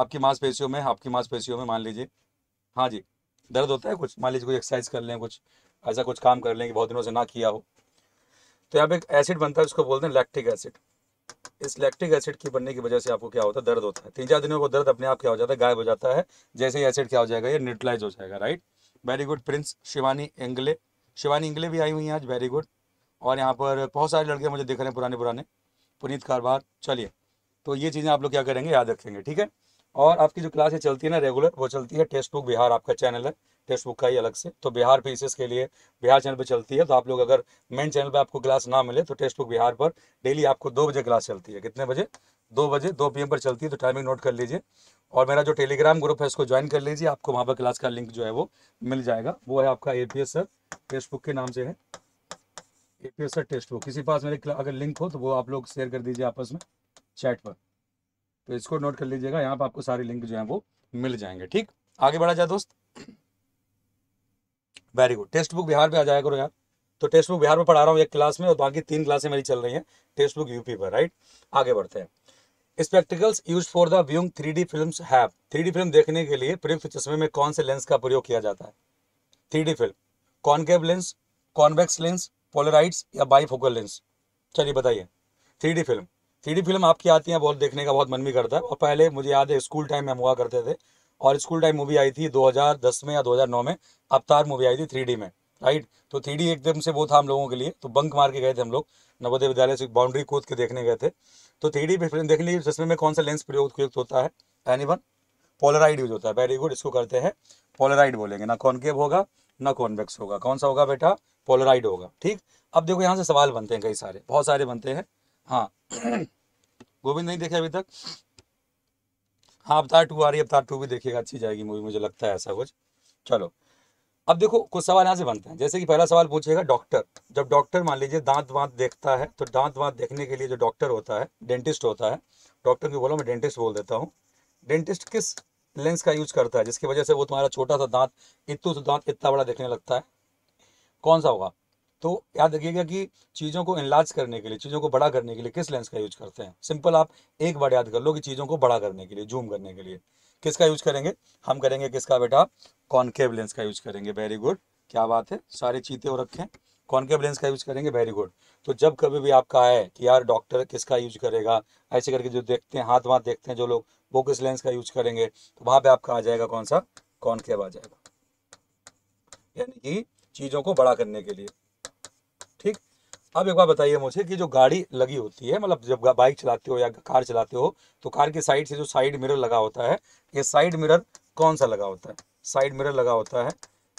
आपकी मांसपेशियों में आपकी मांसपेशियों में मान लीजिए हाँ जी दर्द होता है कुछ मान लीजिए कोई एक्सरसाइज कर लें कुछ ऐसा कुछ काम कर लें कि बहुत दिनों से ना किया हो तो यहाँ पे एक एसिड बनता है उसको बोलते हैं लैक्टिक एसिड इस लैक्टिक एसिड की बनने की वजह से आपको क्या होता है दर्द होता है तीन चार दिनों को दर्द अपने आप क्या हो जाता है गायब हो जाता है जैसे ही एसिड क्या हो जाएगा ये न्यूट्रलाइज हो जाएगा right very good Prince Shivani एंगले शिवानी एंगले भी आई हुई हैं आज वेरी गुड और यहाँ पर बहुत सारे लड़के मुझे दिख रहे हैं पुराने पुराने पुनीत कारभार चलिए तो ये चीज़ें आप लोग क्या करेंगे याद रखेंगे ठीक है और आपकी जो क्लासें चलती है ना रेगुलर वो चलती है टेक्स्ट बुक बिहार आपका चैनल है बुक का ही अलग से तो बिहार पीसेस के लिए बिहार चैनल पर चलती है तो आप लोग अगर मेन चैनल पर आपको क्लास ना मिले तो टेक्स्ट बुक बिहार पर डेली आपको दो बजे क्लास चलती है कितने बजे दो बजे दो पी पर चलती है तो टाइमिंग नोट कर लीजिए और मेरा जो टेलीग्राम ग्रुप है इसको ज्वाइन कर लीजिए आपको वहाँ पर क्लास का लिंक जो है वो मिल जाएगा वो है आपका A P S sir text के नाम से है A P S sir text book किसी पास मेरे अगर लिंक हो तो वो आप लोग शेयर कर दीजिए आपस में चैट पर तो इसको नोट कर लीजिएगा यहाँ पर आपको सारे लिंक जो है वो मिल जाएंगे ठीक आगे बढ़ा जाए दोस्त very good text book Bihar में आ जाए करो यार तो टेक्स्ट बुक बिहार में पढ़ा रहा हूँ एक क्लास में और बाकी तीन क्लासें मेरी चल रही है टेक्स्ट बुक यूपी पर राइट आगे बढ़ते हैं spectacles use for the viewing three D film have three D film देखने के लिए प्रयुक्त चश्मे में कौन से लेंस का प्रयोग किया जाता है three D film concave lens convex lens polaroids या बाईफोकल लेंस चलिए बताइए three D film three D film आपकी आती है बहुत देखने का बहुत मन भी करता है और पहले मुझे याद है स्कूल टाइम में हम हुआ करते थे और स्कूल टाइम मूवी आई थी 2010 में या 2009 में अवतार मूवी आई थी थ्री में राइट तो थ्री एकदम से वो था हम लोगों के लिए तो बंक मार के गए थे हम लोग नवोदय विद्यालय से बाउंड्री कूद के देखने गए थे तो थ्री डी फिल्म लीजिए जिसमें में कौन सा लेंस प्रयोग होता है एनी वन पोलराइड यूज होता है वेरी गुड इसको करते हैं पोलराइड बोलेंगे ना कॉन्केव होगा ना कॉन्वेक्स होगा कौन सा होगा बेटा पोलराइड होगा ठीक अब देखो यहाँ से सवाल बनते हैं कई सारे बहुत सारे बनते हैं हाँ <coughs> गोविंद नहीं देखे अभी तक हाँ अवतार टू आ रही है अवतार टू भी देखिएगा अच्छी जाएगी मूवी मुझे लगता है ऐसा कुछ चलो अब देखो कुछ सवाल यहाँ से बनते हैं जैसे कि पहला सवाल पूछेगा डॉक्टर जब डॉक्टर मान लीजिए दांत वांत देखता है तो दांत वांत देखने के लिए जो डॉक्टर होता है डेंटिस्ट होता है डॉक्टर को बोलो मैं डेंटिस्ट बोल देता हूँ डेंटिस्ट किस लेंस का यूज करता है जिसकी वजह से वो तुम्हारा छोटा सा दांत इतना सा दांत इतना बड़ा देखने लगता है कौन सा होगा तो याद रखिएगा कि चीज़ों को इनलाज करने के लिए चीज़ों को बड़ा करने के लिए किस लेंस का यूज करते हैं सिंपल आप एक बार याद कर लो कि चीज़ों को बड़ा करने के लिए जूम करने के लिए किसका यूज करेंगे हम करेंगे किसका बेटा कॉन्केव लेंस का यूज करेंगे वेरी गुड क्या बात है सारे चीते और रखे कॉन्केव लेंस का यूज करेंगे वेरी गुड तो जब कभी भी आपका है कि यार डॉक्टर किसका यूज करेगा ऐसे करके जो देखते हैं हाथ वाथ देखते हैं जो लोग वो किस लेंस का यूज करेंगे तो वहां पे आपका आ जाएगा कौन सा कॉन्केव आ जाएगा यानी कि चीज़ों को बड़ा करने के लिए अब एक बार बताइए मुझे कि जो गाड़ी लगी होती है मतलब जब बाइक चलाते हो या कार चलाते हो तो कार की साइड से जो साइड मिरर लगा होता है ये साइड मिरर कौन सा लगा होता है साइड मिरर लगा होता है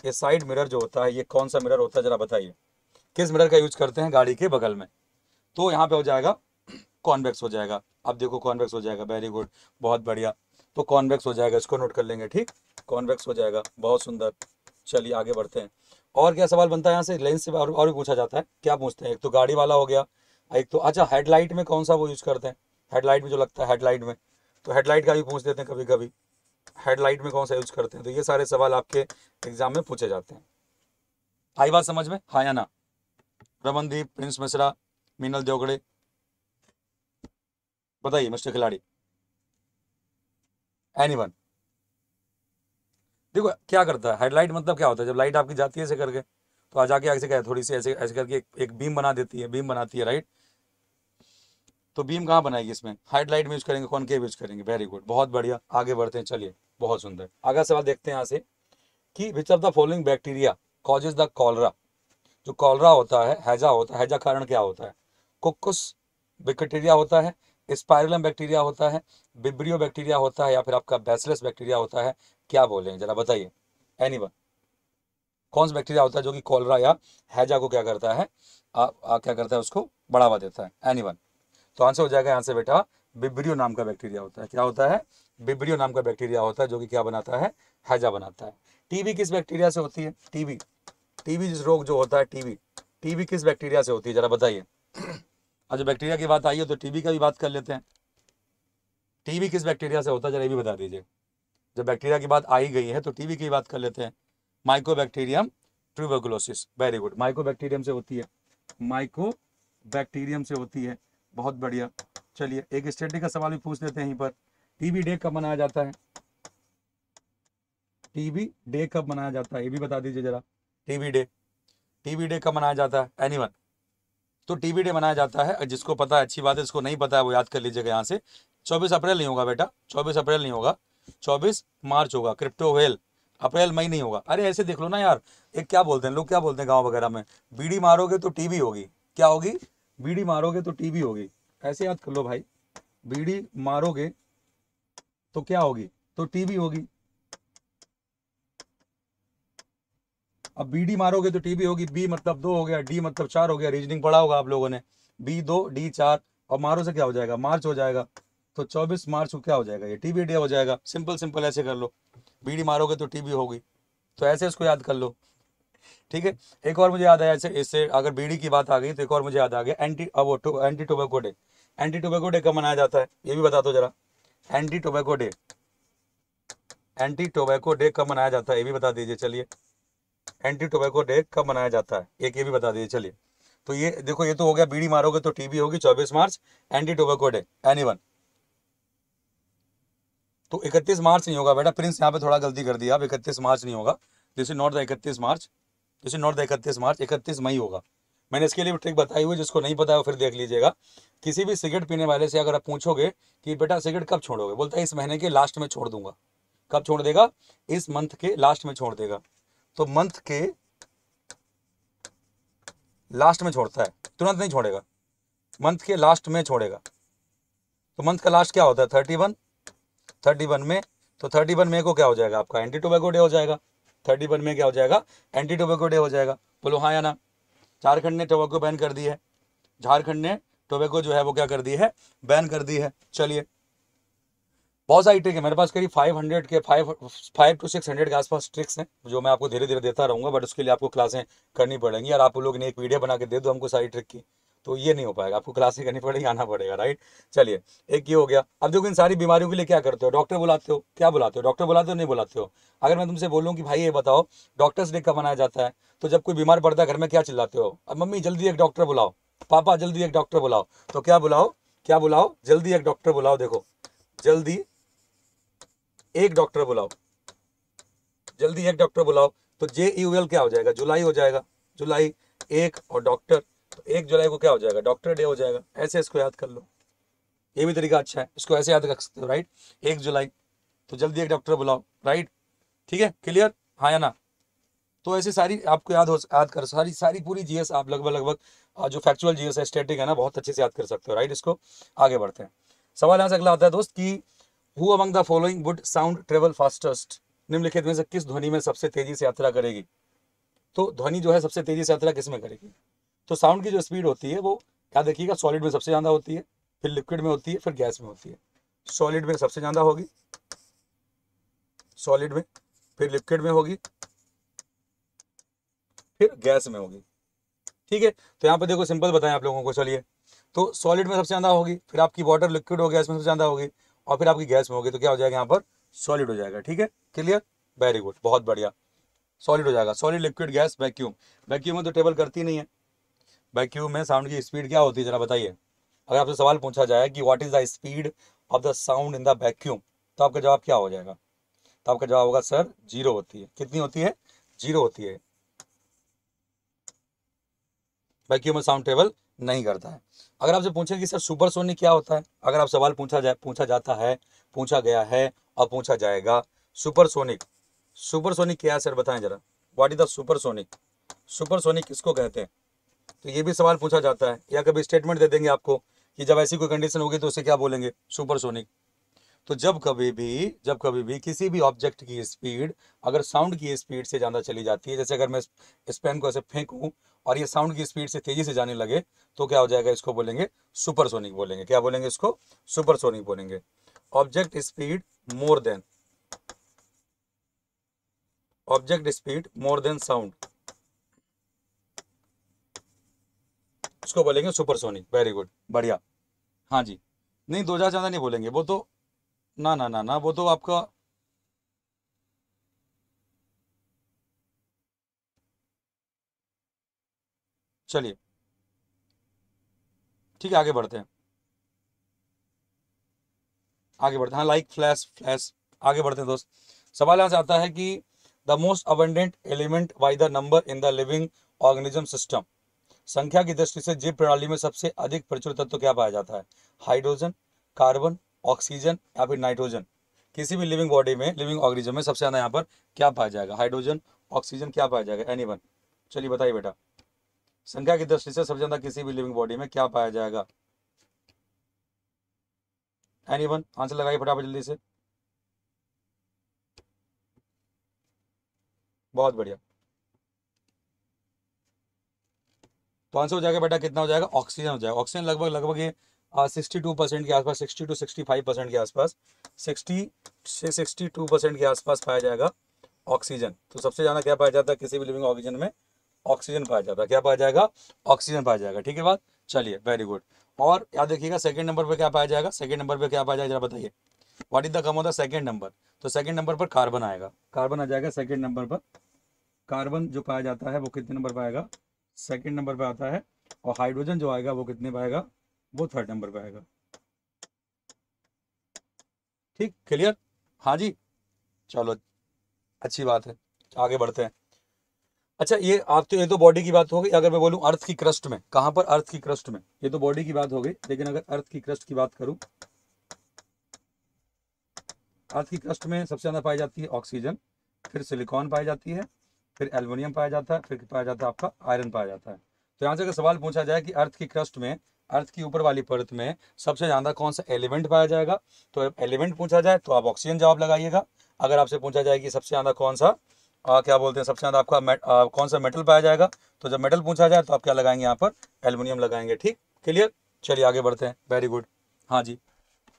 ये साइड मिरर जो होता है ये कौन सा मिरर होता है जरा बताइए किस मिरर का यूज करते हैं गाड़ी के बगल में तो यहाँ पे हो जाएगा कॉन्वेक्स हो जाएगा अब देखो कॉन्वेक्स हो जाएगा वेरी गुड बहुत बढ़िया तो कॉन्वेक्स हो जाएगा इसको नोट कर लेंगे ठीक कॉन्वेक्स हो जाएगा बहुत सुंदर चलिए आगे बढ़ते हैं और क्या सवाल बनता है यहाँ से लेंस से और, और भी पूछा जाता है क्या पूछते हैं एक तो गाड़ी वाला हो गया एक तो अच्छा हेडलाइट में कौन सा वो यूज करते हैं हेडलाइट में जो लगता है हेडलाइट में तो हेडलाइट का भी पूछ देते हैं कभी कभी हेडलाइट में कौन सा यूज करते हैं तो ये सारे सवाल आपके एग्जाम में पूछे जाते हैं आई बात समझ में हाँ या ना रमनदीप प्रिंस मिश्रा मीनल जोगड़े बताइए मिस्टर खिलाड़ी एनी देखो क्या करता है हेडलाइट मतलब क्या होता है जब लाइट आपकी जाती है ऐसे करके तो आ जाके ऐसे क्या थोड़ी सी ऐसे ऐसे करके एक, एक बीम बना देती है बीम बनाती है राइट तो बीम कहाँ बनाएगी इसमें हेडलाइट में यूज करेंगे कौन के यूज करेंगे वेरी गुड बहुत बढ़िया आगे बढ़ते हैं चलिए बहुत सुंदर आगे सवाल देखते हैं यहाँ से कि which of the following bacteria causes the cholera जो कॉलरा होता है हैजा होता है हैजा कारण क्या होता है कुकुस बैक्टीरिया होता है स्पायरलम बैक्टीरिया होता है बिब्रियो बैक्टीरिया होता है या फिर आपका बैसलेस बैक्टीरिया होता है क्या बोलेंगे जरा बताइए एनी कौन सा बैक्टीरिया होता है जो कि कॉलरा या हैजा को क्या करता है आ, आ, क्या करता है उसको बढ़ावा देता है एनी तो आंसर हो जाएगा यहाँ से बेटा बिब्रियो नाम का बैक्टीरिया होता है क्या होता है बिब्रियो नाम का बैक्टीरिया होता है जो कि क्या बनाता है हैजा बनाता है टीबी किस बैक्टीरिया से होती है टीबी टीबी जिस रोग जो होता है टीबी टीबी किस बैक्टीरिया से होती है जरा बताइए अच्छा <clears throat> बैक्टीरिया की बात आई है तो टीबी का भी बात कर लेते हैं टीबी किस बैक्टीरिया से होता है जरा ये भी बता दीजिए जब बैक्टीरिया की बात आई गई है तो टीबी की बात कर लेते हैं bacterium tuberculosis very good bacterium से होती है बैक्टीरियम से होती है बहुत बढ़िया चलिए एक स्टडी का सवाल भी पूछ लेते हैं यहीं पर टीबी डे कब मनाया जाता है टीबी डे कब मनाया जाता है ये भी बता दीजिए जरा टीबी डे टीबी डे कब मनाया जाता है एनीवन तो टीबी डे मनाया जाता है जिसको पता है अच्छी बात है जिसको नहीं पता है वो याद कर लीजिएगा यहाँ से 24 अप्रैल नहीं होगा बेटा 24 अप्रैल नहीं होगा चौबीस मार्च होगा क्रिप्टो वेल अप्रैल मई नहीं होगा अरे ऐसे देख लो ना यार एक क्या बोलते हैं लोग क्या बोलते हैं गांव वगैरह में बीड़ी मारोगे तो टीबी होगी क्या होगी बीड़ी मारोगे तो टीबी होगी ऐसे याद कर लो भाई बीड़ी मारोगे तो क्या होगी तो टीबी होगी अब बीडी मारोगे तो टीबी होगी बी मतलब दो हो गया डी मतलब चार हो गया रीजनिंग पढ़ा होगा आप लोगों ने बी दो डी चार और मारो से क्या हो जाएगा मार्च हो जाएगा तो 24 मार्च को क्या हो जाएगा ये टीबी डे हो जाएगा सिंपल सिंपल ऐसे कर लो बीड़ी मारोगे तो टीबी होगी तो ऐसे उसको याद कर लो ठीक है एक और मुझे याद आया ऐसे इससे अगर बीड़ी की बात आ गई तो एक और मुझे याद आ गया एंटी अब टो, anti tobacco day anti tobacco day कब मनाया जाता है ये भी बता दो जरा anti tobacco day anti tobacco day कब मनाया जाता है ये भी बता दीजिए चलिए एंटी टोबैको डे कब मनाया जाता है एक ये भी बता दीजिए चलिए तो ये देखो ये तो हो गया बीड़ी मारोगे तो टीबी होगी 24 मार्च एंटी टोबैको डे एनीवन तो इकतीस मार्च नहीं होगा बेटा प्रिंस यहाँ पे थोड़ा गलती कर दिया आप इकतीस मार्च नहीं होगा दिस इज नॉट द इकतीस March this is not the इकतीस मार्च इकतीस मई होगा मैंने इसके लिए ट्रिक बताई हुई जिसको नहीं पता है फिर देख लीजिएगा किसी भी सिगरेट पीने वाले से अगर आप पूछोगे कि बेटा सिगरेट कब छोड़ोगे बोलता है इस महीने के लास्ट में छोड़ दूंगा कब छोड़ देगा इस मंथ के लास्ट में छोड़ देगा तो मंथ के लास्ट में छोड़ता है तुरंत नहीं छोड़ेगा मंथ के लास्ट में छोड़ेगा तो मंथ का लास्ट क्या होता है थर्टी वन थर्टी वन में तो थर्टी वन में को क्या हो जाएगा आपका एंटी टोबैको डे हो जाएगा थर्टी वन में क्या हो जाएगा एंटी टोबैको डे हो जाएगा बोलो हाँ या ना झारखंड ने टोबैको बैन कर दी है झारखंड ने टोबैको जो है वो क्या कर दी है बैन कर दी है चलिए बहुत सारी ट्रिक है मेरे पास करीब 500 के 5 फाइव टू सिक्स हंड्रेड के आसपास ट्रिक्स हैं जो मैं आपको धीरे धीरे देता रहूंगा बट उसके लिए आपको क्लासें करनी पड़ेंगी और आप लोग ने एक वीडियो बना के दे दो हमको सारी ट्रिक की तो ये नहीं हो पाएगा आपको क्लासे करनी पड़ेगी आना पड़ेगा राइट चलिए एक ये हो गया अब देखो इन सारी बीमारियों के लिए क्या करते हो डॉक्टर बुलाते हो क्या बुलाते हो डॉक्टर बुलाते हो नहीं बुलाते हो अगर मैं तुमसे बोलूँ कि भाई ये बताओ डॉक्टर्स डे कब मनाया जाता है तो जब कोई बीमार पड़ता है घर में क्या चिल्लाते हो अब मम्मी जल्दी एक डॉक्टर बुलाओ पापा जल्दी एक डॉक्टर बुलाओ तो क्या बुलाओ क्या बुलाओ जल्दी एक डॉक्टर बुलाओ देखो जल्दी एक डॉक्टर बुलाओ जल्दी एक डॉक्टर बुलाओ तो जे ई e क्या हो जाएगा जुलाई हो जाएगा जुलाई एक और डॉक्टर तो एक जुलाई को क्या हो जाएगा डॉक्टर डे हो जाएगा ऐसे इसको याद कर लो ये भी तरीका अच्छा है इसको ऐसे याद रख सकते हो राइट एक जुलाई तो जल्दी एक डॉक्टर बुलाओ राइट ठीक है क्लियर हाँ या ना तो ऐसे सारी आपको याद हो याद कर सारी सारी पूरी जीएस आप लगभग लगभग जो फैक्चुअल जीएस है स्टेटिक है ना बहुत अच्छे से याद कर सकते हो राइट इसको आगे बढ़ते हैं सवाल यहाँ से अगला आता है दोस्त की who among the following would sound travel fastest निम्नलिखित में से किस ध्वनि में सबसे तेजी से यात्रा करेगी तो ध्वनि जो है सबसे तेजी से यात्रा किस में करेगी तो साउंड की जो स्पीड होती है वो क्या देखिएगा सॉलिड में सबसे ज़्यादा होती है फिर लिक्विड में होती है फिर गैस में होती है सॉलिड में सबसे ज़्यादा होगी सॉलिड में फिर लिक्विड में होगी फिर गैस में होगी ठीक है तो यहाँ पे देखो सिंपल बताएं आप लोगों को चलिए तो सॉलिड में सबसे ज़्यादा होगी फिर आपकी वाटर लिक्विड हो गैस में सबसे ज़्यादा होगी और फिर आपकी गैस में होगी तो क्या हो जाएगा यहाँ पर सॉलिड हो जाएगा ठीक है क्लियर वेरी गुड बहुत बढ़िया सॉलिड हो जाएगा solid liquid gas vacuum vacuum में तो टेबल करती नहीं है वैक्यूम में साउंड की स्पीड क्या होती है जरा बताइए अगर आपसे सवाल पूछा जाए कि what is the speed of the sound in the vacuum तो आपका जवाब क्या हो जाएगा तो आपका जवाब होगा सर जीरो होती है कितनी होती है जीरो होती है वैक्यूम में साउंड ट्रेवल नहीं करता है अगर आपसे पूछे कि सर सुपर सोनिक क्या होता है अगर आप सवाल पूछा जाए पूछा जाता है पूछा गया है और पूछा जाएगा सुपर सोनिक सुपर सोनिक क्या है सर बताएं जरा what is the super sonic super sonic किसको कहते हैं तो ये भी सवाल पूछा जाता है या कभी स्टेटमेंट दे देंगे आपको कि जब ऐसी कोई कंडीशन होगी तो उसे क्या बोलेंगे सुपरसोनिक तो जब कभी भी जब कभी भी किसी भी ऑब्जेक्ट की स्पीड अगर साउंड की स्पीड से ज़्यादा चली जाती है जैसे अगर मैं इस पेन को ऐसे फेंकूँ और ये साउंड की स्पीड से तेज़ी से जाने लगे तो क्या हो जाएगा इसको बोलेंगे सुपरसोनिक बोलेंगे क्या बोलेंगे इसको सुपरसोनिक बोलेंगे object speed more than object speed more than sound उसको बोलेंगे सुपरसोनिक वेरी गुड बढ़िया हाँ जी नहीं दो हजार ज्यादा नहीं बोलेंगे वो तो ना ना ना ना वो तो आपका चलिए ठीक है आगे बढ़ते हैं आगे बढ़ते हैं हाँ लाइक फ्लैश फ्लैश आगे बढ़ते हैं दोस्त सवाल यहां से आता है कि the most abundant element by the number in the living organism system संख्या की दृष्टि से जीव प्रणाली में सबसे अधिक प्रचुर तत्व क्या पाया जाता है हाइड्रोजन कार्बन ऑक्सीजन या फिर नाइट्रोजन किसी भी लिविंग बॉडी में लिविंग ऑर्गेनिज्म में सबसे ज्यादा यहाँ पर क्या पाया जाएगा हाइड्रोजन ऑक्सीजन क्या पाया जाएगा एनी चलिए बताइए बेटा संख्या की दृष्टि से सबसे ज्यादा किसी भी लिविंग बॉडी में क्या पाया जाएगा एनी आंसर लगाइए फटाफट जल्दी से बहुत बढ़िया तो आंसर हो जाएगा बेटा कितना हो जाएगा ऑक्सीजन हो जाएगा ऑक्सीजन लगभग लगभग ये सिक्सटी टू परसेंट के आसपास sixty two sixty five percent के आसपास सिक्सटी से सिक्सटी टू परसेंट के आसपास पाया जाएगा ऑक्सीजन तो सबसे ज़्यादा क्या पाया जाता है किसी भी लिविंग ऑक्सीजन में ऑक्सीजन पाया जाता है क्या पाया जाएगा ऑक्सीजन पाया जाएगा ठीक है बात चलिए वेरी गुड और याद रखिएगा सेकंड नंबर पर क्या पाया जाएगा सेकंड नंबर पर क्या पाया जाएगा जरा बताइए what is the come of the second number तो सेकंड नंबर पर कार्बन आएगा कार्बन आ जाएगा सेकंड नंबर पर कार्बन जो पाया जाता है वो कितने नंबर पर आएगा सेकेंड नंबर पे आता है और हाइड्रोजन जो आएगा वो कितने पे आएगा वो थर्ड नंबर पे आएगा ठीक क्लियर हाँ जी चलो अच्छी बात है आगे बढ़ते हैं अच्छा ये आप तो ये तो बॉडी की बात हो गई अगर मैं बोलूं अर्थ की क्रस्ट में कहां पर अर्थ की क्रस्ट में ये तो बॉडी की बात हो गई लेकिन अगर अर्थ की क्रस्ट की बात करूं अर्थ की क्रस्ट में सबसे ज्यादा पाई जाती है ऑक्सीजन फिर सिलिकॉन पाई जाती है फिर एल्युमिनियम पाया जाता है फिर पाया जाता है आपका आयरन पाया जाता है तो यहाँ से अगर सवाल पूछा जाए कि अर्थ की क्रस्ट में अर्थ की ऊपर वाली परत में सबसे ज़्यादा कौन सा एलिमेंट पाया जाएगा तो एलिमेंट पूछा जाए तो आप ऑक्सीजन जवाब लगाइएगा अगर आपसे पूछा जाए कि सबसे ज़्यादा कौन सा आ, क्या बोलते हैं सबसे ज़्यादा आपका मेट, आ, कौन सा मेटल पाया जाएगा तो जब मेटल पूछा जाए तो आप क्या लगाएंगे यहाँ पर एल्युमिनियम लगाएंगे ठीक क्लियर चलिए आगे बढ़ते हैं वेरी गुड हाँ जी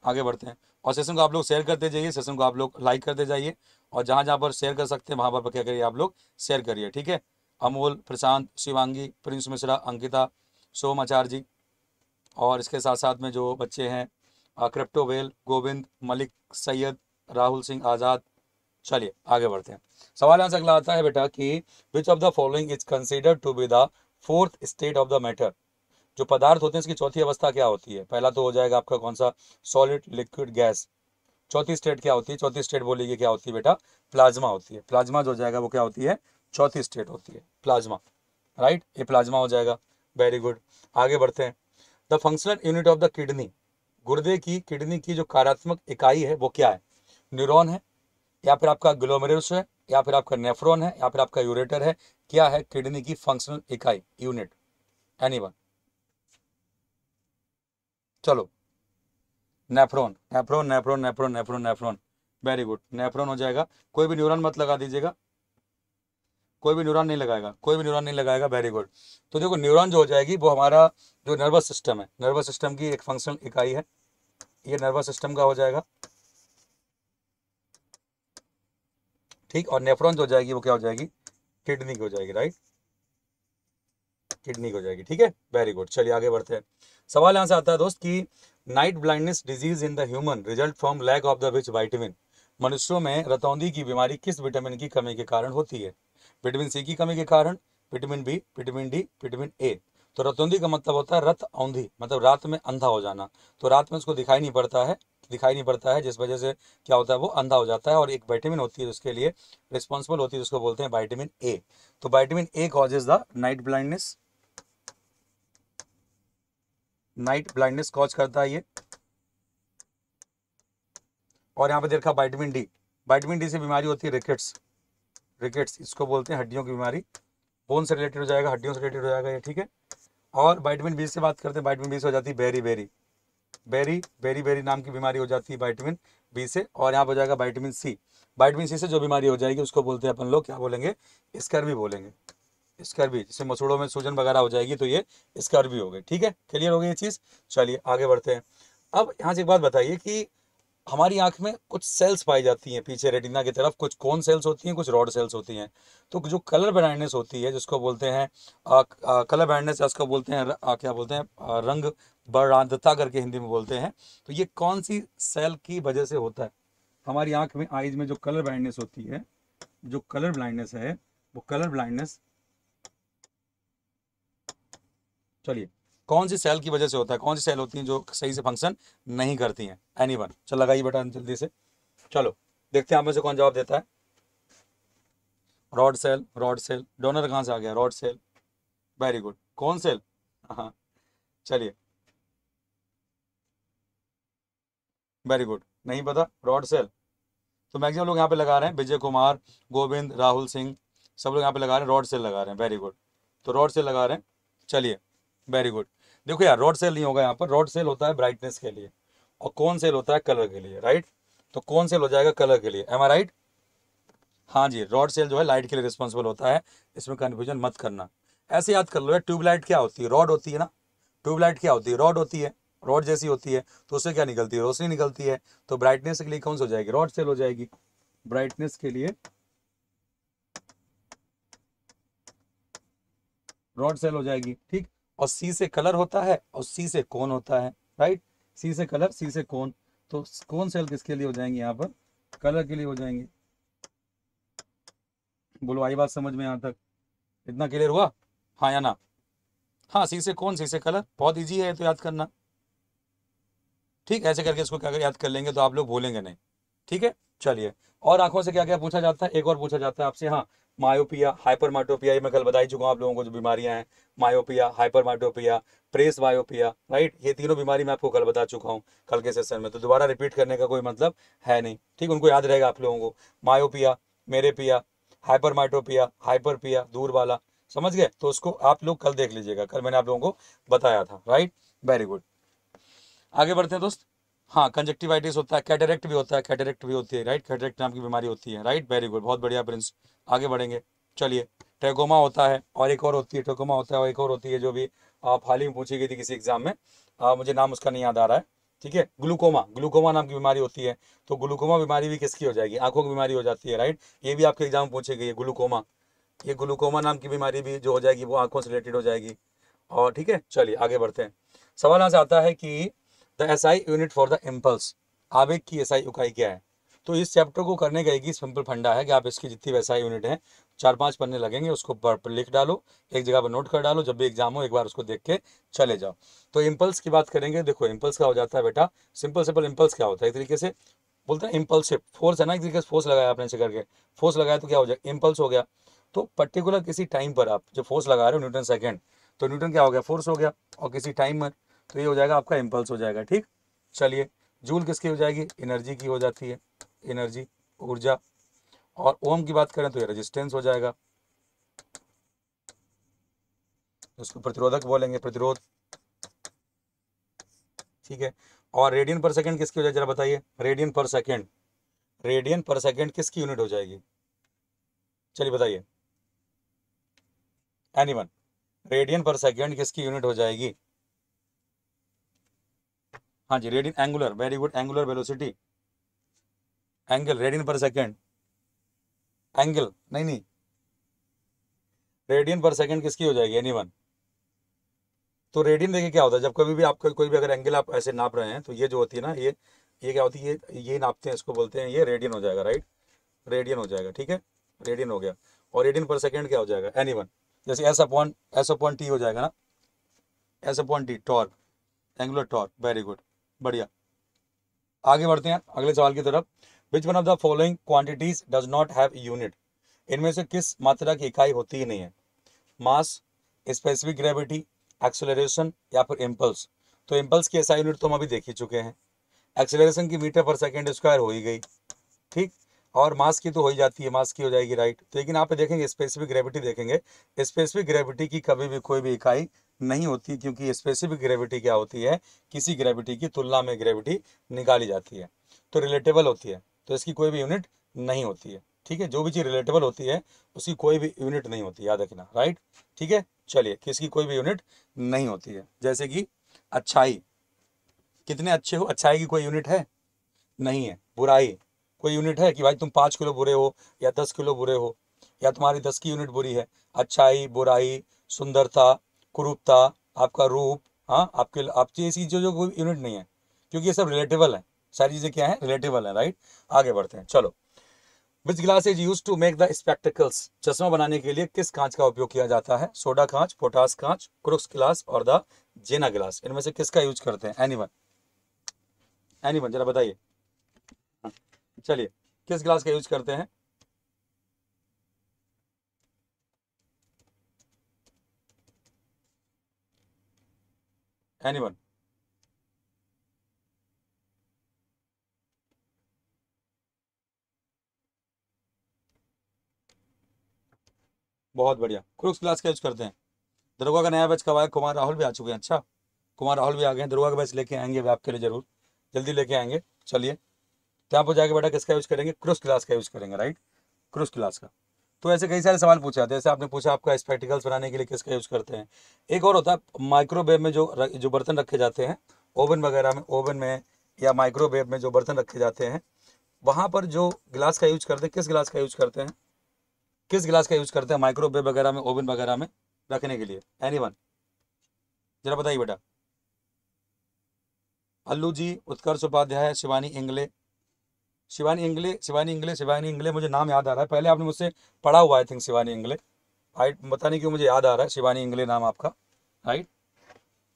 आगे बढ़ते हैं और सेशन को आप लोग शेयर करते जाइए सेशन को आप लोग लाइक करते जाइए और जहां जहां पर शेयर कर सकते हैं वहां पर क्या करिए आप लोग शेयर करिए ठीक है अमोल प्रशांत शिवांगी प्रिंस मिश्रा अंकिता सोम आचार्य जी और इसके साथ साथ में जो बच्चे हैं क्रिप्टोवेल गोविंद मलिक सैयद राहुल सिंह आज़ाद चलिए आगे बढ़ते हैं सवाल यहाँ से अगला आता है बेटा कि which of the following is consider to be the fourth state of the matter जो पदार्थ होते हैं इसकी चौथी अवस्था क्या होती है पहला तो हो जाएगा आपका कौन सा सॉलिड लिक्विड गैस चौथी स्टेट क्या होती है चौथी स्टेट बोलेगी क्या होती है बेटा प्लाज्मा होती है प्लाज्मा जो हो जाएगा वो क्या होती है चौथी स्टेट होती है प्लाज्मा राइट ये प्लाज्मा हो जाएगा वेरी गुड आगे बढ़ते हैं the functional unit of the kidney गुर्दे की किडनी की जो कार्यात्मक इकाई है वो क्या है न्यूरोन है या फिर आपका ग्लोमेरुस है या फिर आपका नेफ्रॉन है या फिर आपका यूरेटर है क्या है किडनी की फंक्शनल इकाई यूनिट एनी चलो nephron nephron nephron nephron nephron nephron very good nephron हो जाएगा कोई भी न्यूरॉन मत लगा दीजिएगा कोई भी न्यूरॉन नहीं लगाएगा कोई भी न्यूरॉन नहीं लगाएगा वेरी गुड तो देखो न्यूरॉन जो हो जाएगी वो हमारा जो नर्वस सिस्टम है नर्वस सिस्टम की एक फंक्शन इकाई है ये नर्वस सिस्टम का हो जाएगा ठीक और नेफ्रॉन जो हो जाएगी वो क्या हो जाएगी किडनी की हो जाएगी राइट किडनी की हो जाएगी ठीक है वेरी गुड चलिए आगे बढ़ते हैं सवाल यहाँ से आता है दोस्त की night blindness disease in the human result from lack of the which vitamin मनुष्यों में रतौंदी की बीमारी किस विटामिन की कमी के कारण होती है विटामिन सी की कमी के कारण vitamin B vitamin D vitamin A तो रतौंदी का मतलब होता है रत औंधी मतलब रात में अंधा हो जाना तो रात में उसको दिखाई नहीं पड़ता है दिखाई नहीं पड़ता है जिस वजह से क्या होता है वो अंधा हो जाता है और एक विटामिन होती है तो उसके लिए रिस्पॉन्सिबल होती है जिसको बोलते हैं विटामिन ए तो vitamin A causes the night blindness night blindness cause करता है ये और यहाँ पे देखा वाइटमिन डी वाइटमिन डी से बीमारी होती है रिकेट्स रिकेट्स इसको बोलते हैं हड्डियों की बीमारी बोन से रिलेटेड हो जाएगा हड्डियों से रिलेटेड हो जाएगा ये ठीक है और वाइटमिन बी से बात करते हैं वाइटमिन बी से हो जाती है berry berry berry berry beriberi नाम की बीमारी हो जाती है वाइटमिन बी से और यहाँ पर हो जाएगा वाइटमिन सी वाइटमिन सी से जो बीमारी हो जाएगी उसको बोलते हैं अपन लोग क्या बोलेंगे स्कर बोलेंगे स्कर्वी जैसे मसूड़ों में सूजन वगैरह हो जाएगी तो ये स्कर्वी हो गई ठीक है क्लियर हो गई ये चीज़ चलिए आगे बढ़ते हैं अब यहाँ से एक बात बताइए कि हमारी आंख में कुछ सेल्स पाई जाती हैं पीछे रेटिना की तरफ कुछ कौन सेल्स होती हैं कुछ रॉड सेल्स होती हैं तो जो कलर ब्राइंडनेस होती है जिसको बोलते हैं कलर ब्राइंडनेस जिसको बोलते हैं आ, क्या बोलते हैं आ, रंग बरांधता करके हिंदी में बोलते हैं तो ये कौन सी सेल की वजह से होता है हमारी आंख में आइज में जो कलर ब्लाइंडनेस होती है जो कलर ब्लाइंडनेस है वो कलर ब्लाइंडनेस चलिए कौन सी सेल की वजह से होता है कौन सी सेल होती है जो सही से फंक्शन नहीं करती है एनी वन चल लगाइए बेटा जल्दी से चलो देखते हैं आप में से कौन जवाब देता है rod cell rod cell donor कहाँ से आ गया रॉड सेल वेरी गुड कौन सेल हाँ चलिए वेरी गुड नहीं पता रॉड सेल तो मैक्सिमम लोग यहाँ पे लगा रहे हैं विजय कुमार गोविंद राहुल सिंह सब लोग यहाँ पे लगा रहे हैं रॉड सेल लगा रहे हैं वेरी गुड तो रॉड सेल लगा रहे हैं चलिए वेरी गुड देखो यार रॉड सेल नहीं होगा यहाँ पर रॉड सेल होता है ब्राइटनेस के लिए और कौन सेल होता है कलर के लिए राइट तो कौन सेल हो जाएगा कलर के लिए एम आई राइट हाँ जी रॉड सेल जो है लाइट के लिए रिस्पॉन्सिबल होता है इसमें कन्फ्यूजन मत करना ऐसे याद कर लो ट्यूबलाइट क्या होती है रॉड होती है ना ट्यूबलाइट क्या होती है रॉड होती है रॉड जैसी होती है तो उससे क्या निकलती है रोशनी निकलती है तो ब्राइटनेस के लिए कौन सा हो जाएगी रॉड सेल हो जाएगी ब्राइटनेस के लिए रॉड सेल हो जाएगी ठीक और सी से कलर होता है और सी से कौन होता है राइट सी से कलर सी से कौन तो कौन सेल किसके लिए हो जाएंगे यहाँ पर कलर के लिए हो जाएंगे बोलो आई बात समझ में यहां तक इतना क्लियर हुआ हाँ या ना हाँ सी से कौन सी से कलर बहुत इजी है तो याद करना ठीक ऐसे करके इसको क्या अगर याद कर लेंगे तो आप लोग बोलेंगे नहीं ठीक है चलिए और आंखों से क्या क्या पूछा जाता है एक और पूछा जाता है आपसे हाँ मायोपिया हाइपर ये मैं कल बता ही चुका हूँ आप लोगों को जो बीमारियां हैं मायोपिया माटोपिया प्रेस मायोपिया राइट ये तीनों बीमारी मैं आपको कल बता चुका हूँ कल के सेशन में तो दोबारा रिपीट करने का कोई मतलब है नहीं ठीक उनको याद रहेगा आप लोगों को मायोपिया मेरेपिया हाइपर हाइपरपिया दूर वाला समझ गए तो उसको आप लोग कल देख लीजिएगा कल मैंने आप लोगों को बताया था राइट वेरी गुड आगे बढ़ते हैं दोस्त हाँ कंजक्टिवाइटिस होता है कैटरेक्ट भी होता है कैटरेक्ट भी होती है राइट कैटरेक्ट नाम की बीमारी होती है राइट वेरी गुड बहुत बढ़िया प्रिंस आगे बढ़ेंगे चलिए ट्रेकोमा होता है और एक और होती है ट्रेकोमा होता है और एक और होती है जो भी आप हाल ही में पूछी गई थी किसी एग्जाम में आ, मुझे नाम उसका नहीं याद आ रहा है ठीक है ग्लूकोमा ग्लूकोमा नाम की बीमारी होती है तो ग्लूकोमा बीमारी भी किसकी हो जाएगी आंखों की बीमारी हो जाती है राइट ये भी आपके एग्जाम में पूछी गई है ग्लूकोमा ये ग्लूकोमा नाम की बीमारी भी जो हो जाएगी वो आंखों से रिलेटेड हो जाएगी और ठीक है चलिए आगे बढ़ते हैं सवाल यहाँ से आता है कि the SI unit for the impulse आवेग की एसआई इकाई क्या है तो इस चैप्टर को करने का एक ही सिंपल फंडा है कि आप इसकी जितनी व्यवसाय यूनिट है चार पांच पन्ने लगेंगे उसको पर लिख डालो एक जगह पर नोट कर डालो जब भी एग्जाम हो एक बार उसको देख के चले जाओ तो इम्पल्स की बात करेंगे देखो इम्पल्स क्या हो जाता है बेटा सिंपल सिंपल इम्पल्स क्या होता है एक तरीके से बोलते हैं इम्पल्सिव फोर्स है ना एक तरीके से फोर्स लगाया आपने से करके फोर्स लगाया तो क्या हो जाए इम्पल्स हो गया तो पर्टिकुलर किसी टाइम पर आप जो फोर्स लगा रहे हो न्यूटन सेकेंड तो न्यूटन क्या हो गया फोर्स हो गया और किसी टाइम पर तो ये हो जाएगा आपका इम्पल्स हो जाएगा ठीक चलिए जूल किसकी हो जाएगी एनर्जी की हो जाती है एनर्जी ऊर्जा और ओम की बात करें तो ये रेजिस्टेंस हो जाएगा उसको प्रतिरोधक बोलेंगे प्रतिरोध ठीक है और रेडियन पर सेकंड किसकी हो जाएगी जरा बताइए radian per second radian per second किसकी यूनिट हो जाएगी चलिए बताइए एनीवन रेडियन पर सेकंड किसकी यूनिट हो जाएगी हाँ जी radian angular very good angular velocity angle radian per second angle नहीं नहीं रेडियन पर सेकेंड किसकी हो जाएगी एनी वन तो रेडियन देखिए क्या होता है जब कभी भी आपका कोई भी अगर एंगल आप ऐसे नाप रहे हैं तो ये जो होती है ना ये ये क्या होती है ये ये नापते हैं इसको बोलते हैं ये रेडियन हो जाएगा राइट रेडियन हो जाएगा ठीक है रेडियन हो गया और रेडियन पर सेकेंड क्या हो जाएगा एनी वन जैसे S upon S upon T हो जाएगा ना S upon T torque angular torque very good बढ़िया आगे बढ़ते हैं अगले सवाल की तरफ which one of the following quantities does not have unit इनमें से किस मात्रा की इकाई होती ही नहीं है मास स्पेसिफिक ग्रेविटी एक्सेलरेशन या फिर इम्पल्स तो इम्पल्स की ऐसा यूनिट तो हम अभी देख ही चुके हैं एक्सेलरेशन की मीटर पर सेकेंड स्क्वायर हो ही गई ठीक और मास की तो हो ही जाती है मास की हो जाएगी राइट तो लेकिन आप देखेंगे स्पेसिफिक ग्रेविटी देखेंगे स्पेसिफिक ग्रेविटी की कभी भी कोई भी इकाई नहीं होती क्योंकि स्पेसिफिक ग्रेविटी क्या होती है किसी ग्रेविटी की तुलना में ग्रेविटी निकाली जाती है तो रिलेटेबल होती है तो इसकी कोई भी यूनिट नहीं होती है ठीक है जो भी चीज़ रिलेटेबल होती है उसकी कोई भी यूनिट नहीं होती याद रखना राइट ठीक है चलिए किसकी कोई भी यूनिट नहीं होती है जैसे कि अच्छाई कितने अच्छे हो अच्छाई की कोई यूनिट है नहीं है बुराई कोई यूनिट है कि भाई तुम पाँच किलो बुरे हो या दस किलो बुरे हो या तुम्हारी दस की यूनिट बुरी है अच्छाई बुराई सुंदरता कुरूपता आपका रूप हाँ आपके आपकी ऐसी जो जो कोई यूनिट नहीं है क्योंकि ये सब रिलेटेबल है सारी चीज़ें क्या है रिलेटेबल है राइट आगे बढ़ते हैं चलो which glass is use to make the spectacles चश्मा बनाने के लिए किस कांच का उपयोग किया जाता है सोडा कांच पोटास कांच क्रुक्स ग्लास और द जेना ग्लास इनमें से किसका यूज करते हैं एनी वन एनी वन जरा बताइए चलिए किस ग्लास का यूज करते हैं एनीवन बहुत बढ़िया क्रूक्स ग्लास का यूज करते हैं दरोगा का नया बैच कब आया कुमार राहुल भी आ चुके हैं अच्छा कुमार राहुल भी आ गए हैं दरोगा का बैच लेके आएंगे वे आपके लिए जरूर जल्दी लेके आएंगे चलिए तो आप पर जाके बेटा किसका यूज़ करेंगे क्रूस क्लास का यूज़ करेंगे राइट क्रूस क्लास का तो ऐसे कई सारे सवाल पूछा जैसे आपने पूछा आपका स्पेक्टिकल्स बनाने के लिए किसका यूज़ करते हैं एक और होता है माइक्रोवेव में जो जो बर्तन रखे जाते हैं ओवन वगैरह में ओवन में या माइक्रोवेव में जो बर्तन रखे जाते हैं वहाँ पर जो ग्लास का यूज करते हैं किस ग्लास का यूज करते हैं किस ग्लास का यूज करते हैं माइक्रोवेव वगैरह में ओवन वगैरह में रखने के लिए एनी वन जरा बताइए बेटा अल्लू जी उत्कर्ष उपाध्याय शिवानी इंगले शिवानी इंगले शिवानी इंगले शिवानी इंगले मुझे नाम याद आ रहा है पहले आपने मुझसे पढ़ा हुआ I think Shivani Ingle right बता नहीं क्यों मुझे याद आ रहा है शिवानी इंगले नाम आपका राइट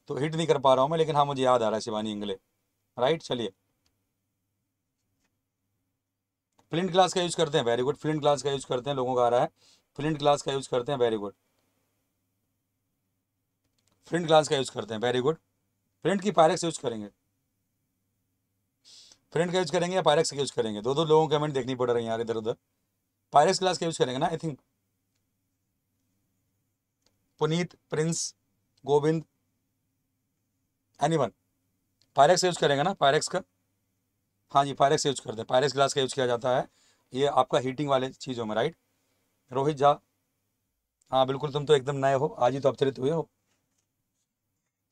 तो हिट नहीं कर पा रहा हूँ मैं लेकिन हाँ मुझे याद आ रहा है शिवानी इंगले राइट चलिए फ्लिंट ग्लास का यूज़ करते हैं वेरी गुड फ्लिंट ग्लास का यूज़ करते हैं लोगों का आ रहा है फ्लिंट ग्लास का यूज़ करते हैं वेरी गुड फ्लिंट ग्लास का यूज़ करते हैं वेरी गुड फ्लिंट की पायरेक्स यूज़ करेंगे फ्रेंड का यूज़ करेंगे या पायरेक्स का यूज़ करेंगे दो दो लोगों कमेंट देखनी पड़ रही है यार इधर उधर पायरेक्स क्लास का यूज़ करेंगे ना I think Puneet Prince Govind any one Pyrex use करेंगे ना पायरेक्स का हाँ जी पायरेक्स यूज़ करते हैं पायरेक्स ग्लास का यूज़ किया जाता है ये आपका हीटिंग वाले चीज़ों में राइट रोहित झा हाँ बिल्कुल तुम तो एकदम नए हो आज ही तो अवचरित हुए हो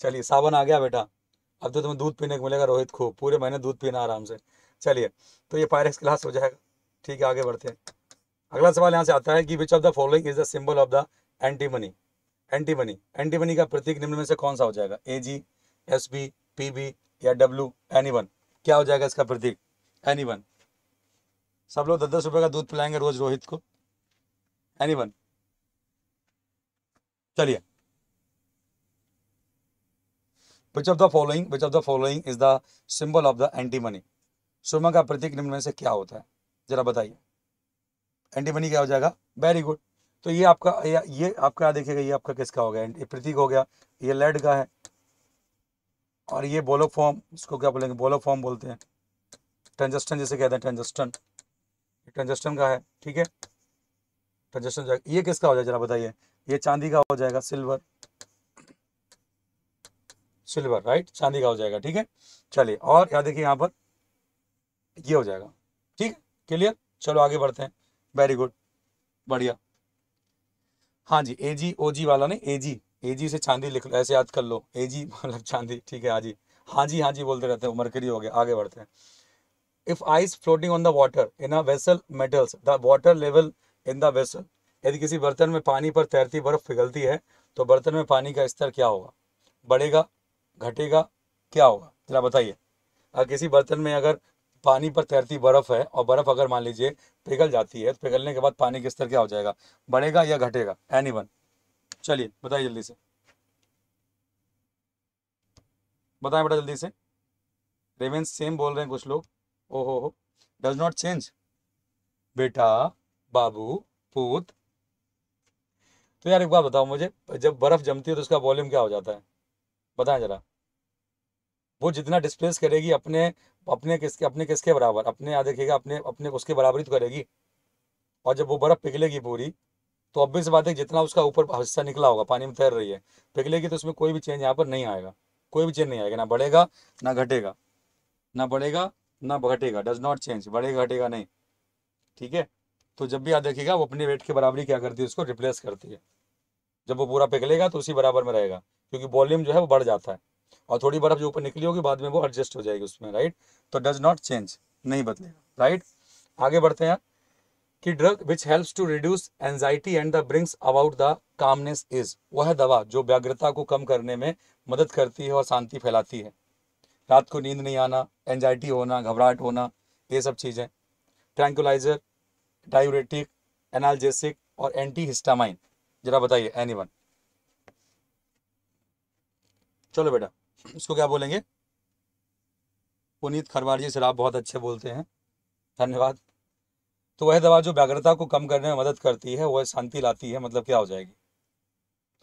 चलिए सावन आ गया बेटा अब तो तुम्हें दूध पीने को मिलेगा रोहित खूब पूरे महीने दूध पीना आराम से चलिए तो ये पायरेक्स क्लास हो जाएगा ठीक है आगे बढ़ते हैं अगला सवाल यहाँ से आता है कि which of the following is the symbol of the anti antimony money antimony का प्रतीक निम्न में से कौन सा हो जाएगा A G S B P B या डब्ल्यू एनी वन क्या हो जाएगा इसका प्रतीक एनी वन सब लोग दस दस रुपए का दूध पिलाएंगे रोज रोहित को एनी वन चलिए which of the following which of the following is the symbol of the antimony सुरमा का प्रतीक निम्न में से क्या होता है जरा बताइए एंटी मनी क्या हो जाएगा वेरी गुड तो ये आपका ये, आपका आपका देखिएगा ये आपका किसका हो गया प्रतीक हो गया ये लेड का है और ये बोलो फॉर्म इसको क्या बोलेंगे बोलो फॉर्म बोलते हैं ट्रांजस्टन जैसे कहते हैं ट्रांजस्टन ट्रांजस्टन का है ठीक है ट्रांजस्टन ये किसका हो जाएगा जरा बताइए ये चांदी का हो जाएगा सिल्वर सिल्वर राइट चांदी का हो जाएगा ठीक है चलिए और याद देखिए यहाँ पर ये हो जाएगा ठीक है क्लियर चलो आगे बढ़ते हैं वेरी गुड बढ़िया हाँ जी ए जी ओ जी वाला नहीं ए जी ए जी से चांदी लिख लो ऐसे याद कर लो ए जी <laughs> मतलब चांदी ठीक है हाँ जी हाँ जी हाँ जी बोलते रहते हैं मरकरी हो गया आगे बढ़ते हैं if ice floating on the water in a vessel melts the water level in the vessel यदि किसी बर्तन में पानी पर तैरती बर्फ पिघलती है तो बर्तन में पानी का स्तर क्या होगा बढ़ेगा घटेगा क्या होगा जरा बताइए किसी बर्तन में अगर पानी पर तैरती बर्फ़ है और बर्फ़ अगर मान लीजिए पिघल जाती है तो पिघलने के बाद पानी के स्तर क्या हो जाएगा बढ़ेगा या घटेगा एनी वन चलिए बताइए जल्दी से बताएं बेटा जल्दी से रेमेन सेम बोल रहे हैं कुछ लोग ओहो हो डज नॉट चेंज बेटा बाबू पूत तो यार एक बात बताओ मुझे जब बर्फ़ जमती है तो उसका वॉल्यूम क्या हो जाता है बताएं जरा वो जितना डिस्प्लेस करेगी अपने अपने किसके अपने किसके बराबर अपने यहाँ देखिएगा अपने अपने उसके बराबरी तो करेगी और जब वो बर्फ़ पिघलेगी पूरी तो अब भी इस बात है जितना उसका ऊपर हिस्सा निकला होगा पानी में तैर रही है पिघलेगी तो उसमें कोई भी चेंज यहाँ पर नहीं आएगा कोई भी चेंज नहीं आएगा ना बढ़ेगा ना घटेगा ना बढ़ेगा ना घटेगा डज नॉट चेंज बढ़ेगा घटेगा नहीं ठीक है तो जब भी आप देखिएगा वो अपने वेट के बराबरी क्या करती है उसको रिप्लेस करती है जब वो पूरा पिघलेगा तो उसी बराबर में रहेगा क्योंकि वॉल्यूम जो है वो बढ़ जाता है और थोड़ी बर्फ जो ऊपर निकली होगी बाद में वो एडजस्ट हो जाएगी उसमें राइट तो डज नॉट चेंज नहीं बदलेगा राइट आगे बढ़ते हैं कि drug which helps to reduce anxiety and the brings about the calmness is वह दवा जो व्याग्रता को कम करने में मदद करती है और शांति फैलाती है रात को नींद नहीं आना एंजाइटी होना घबराहट होना ये सब चीज़ें ट्रैंकुलाइजर डायूरेटिक एनाल्जेसिक और एंटी हिस्टामाइन जरा बताइए एनी चलो बेटा उसको क्या बोलेंगे पुनीत खरवार जी सर आप बहुत अच्छे बोलते हैं धन्यवाद तो वह दवा जो व्याग्रता को कम करने में मदद करती है वह शांति लाती है मतलब क्या हो जाएगी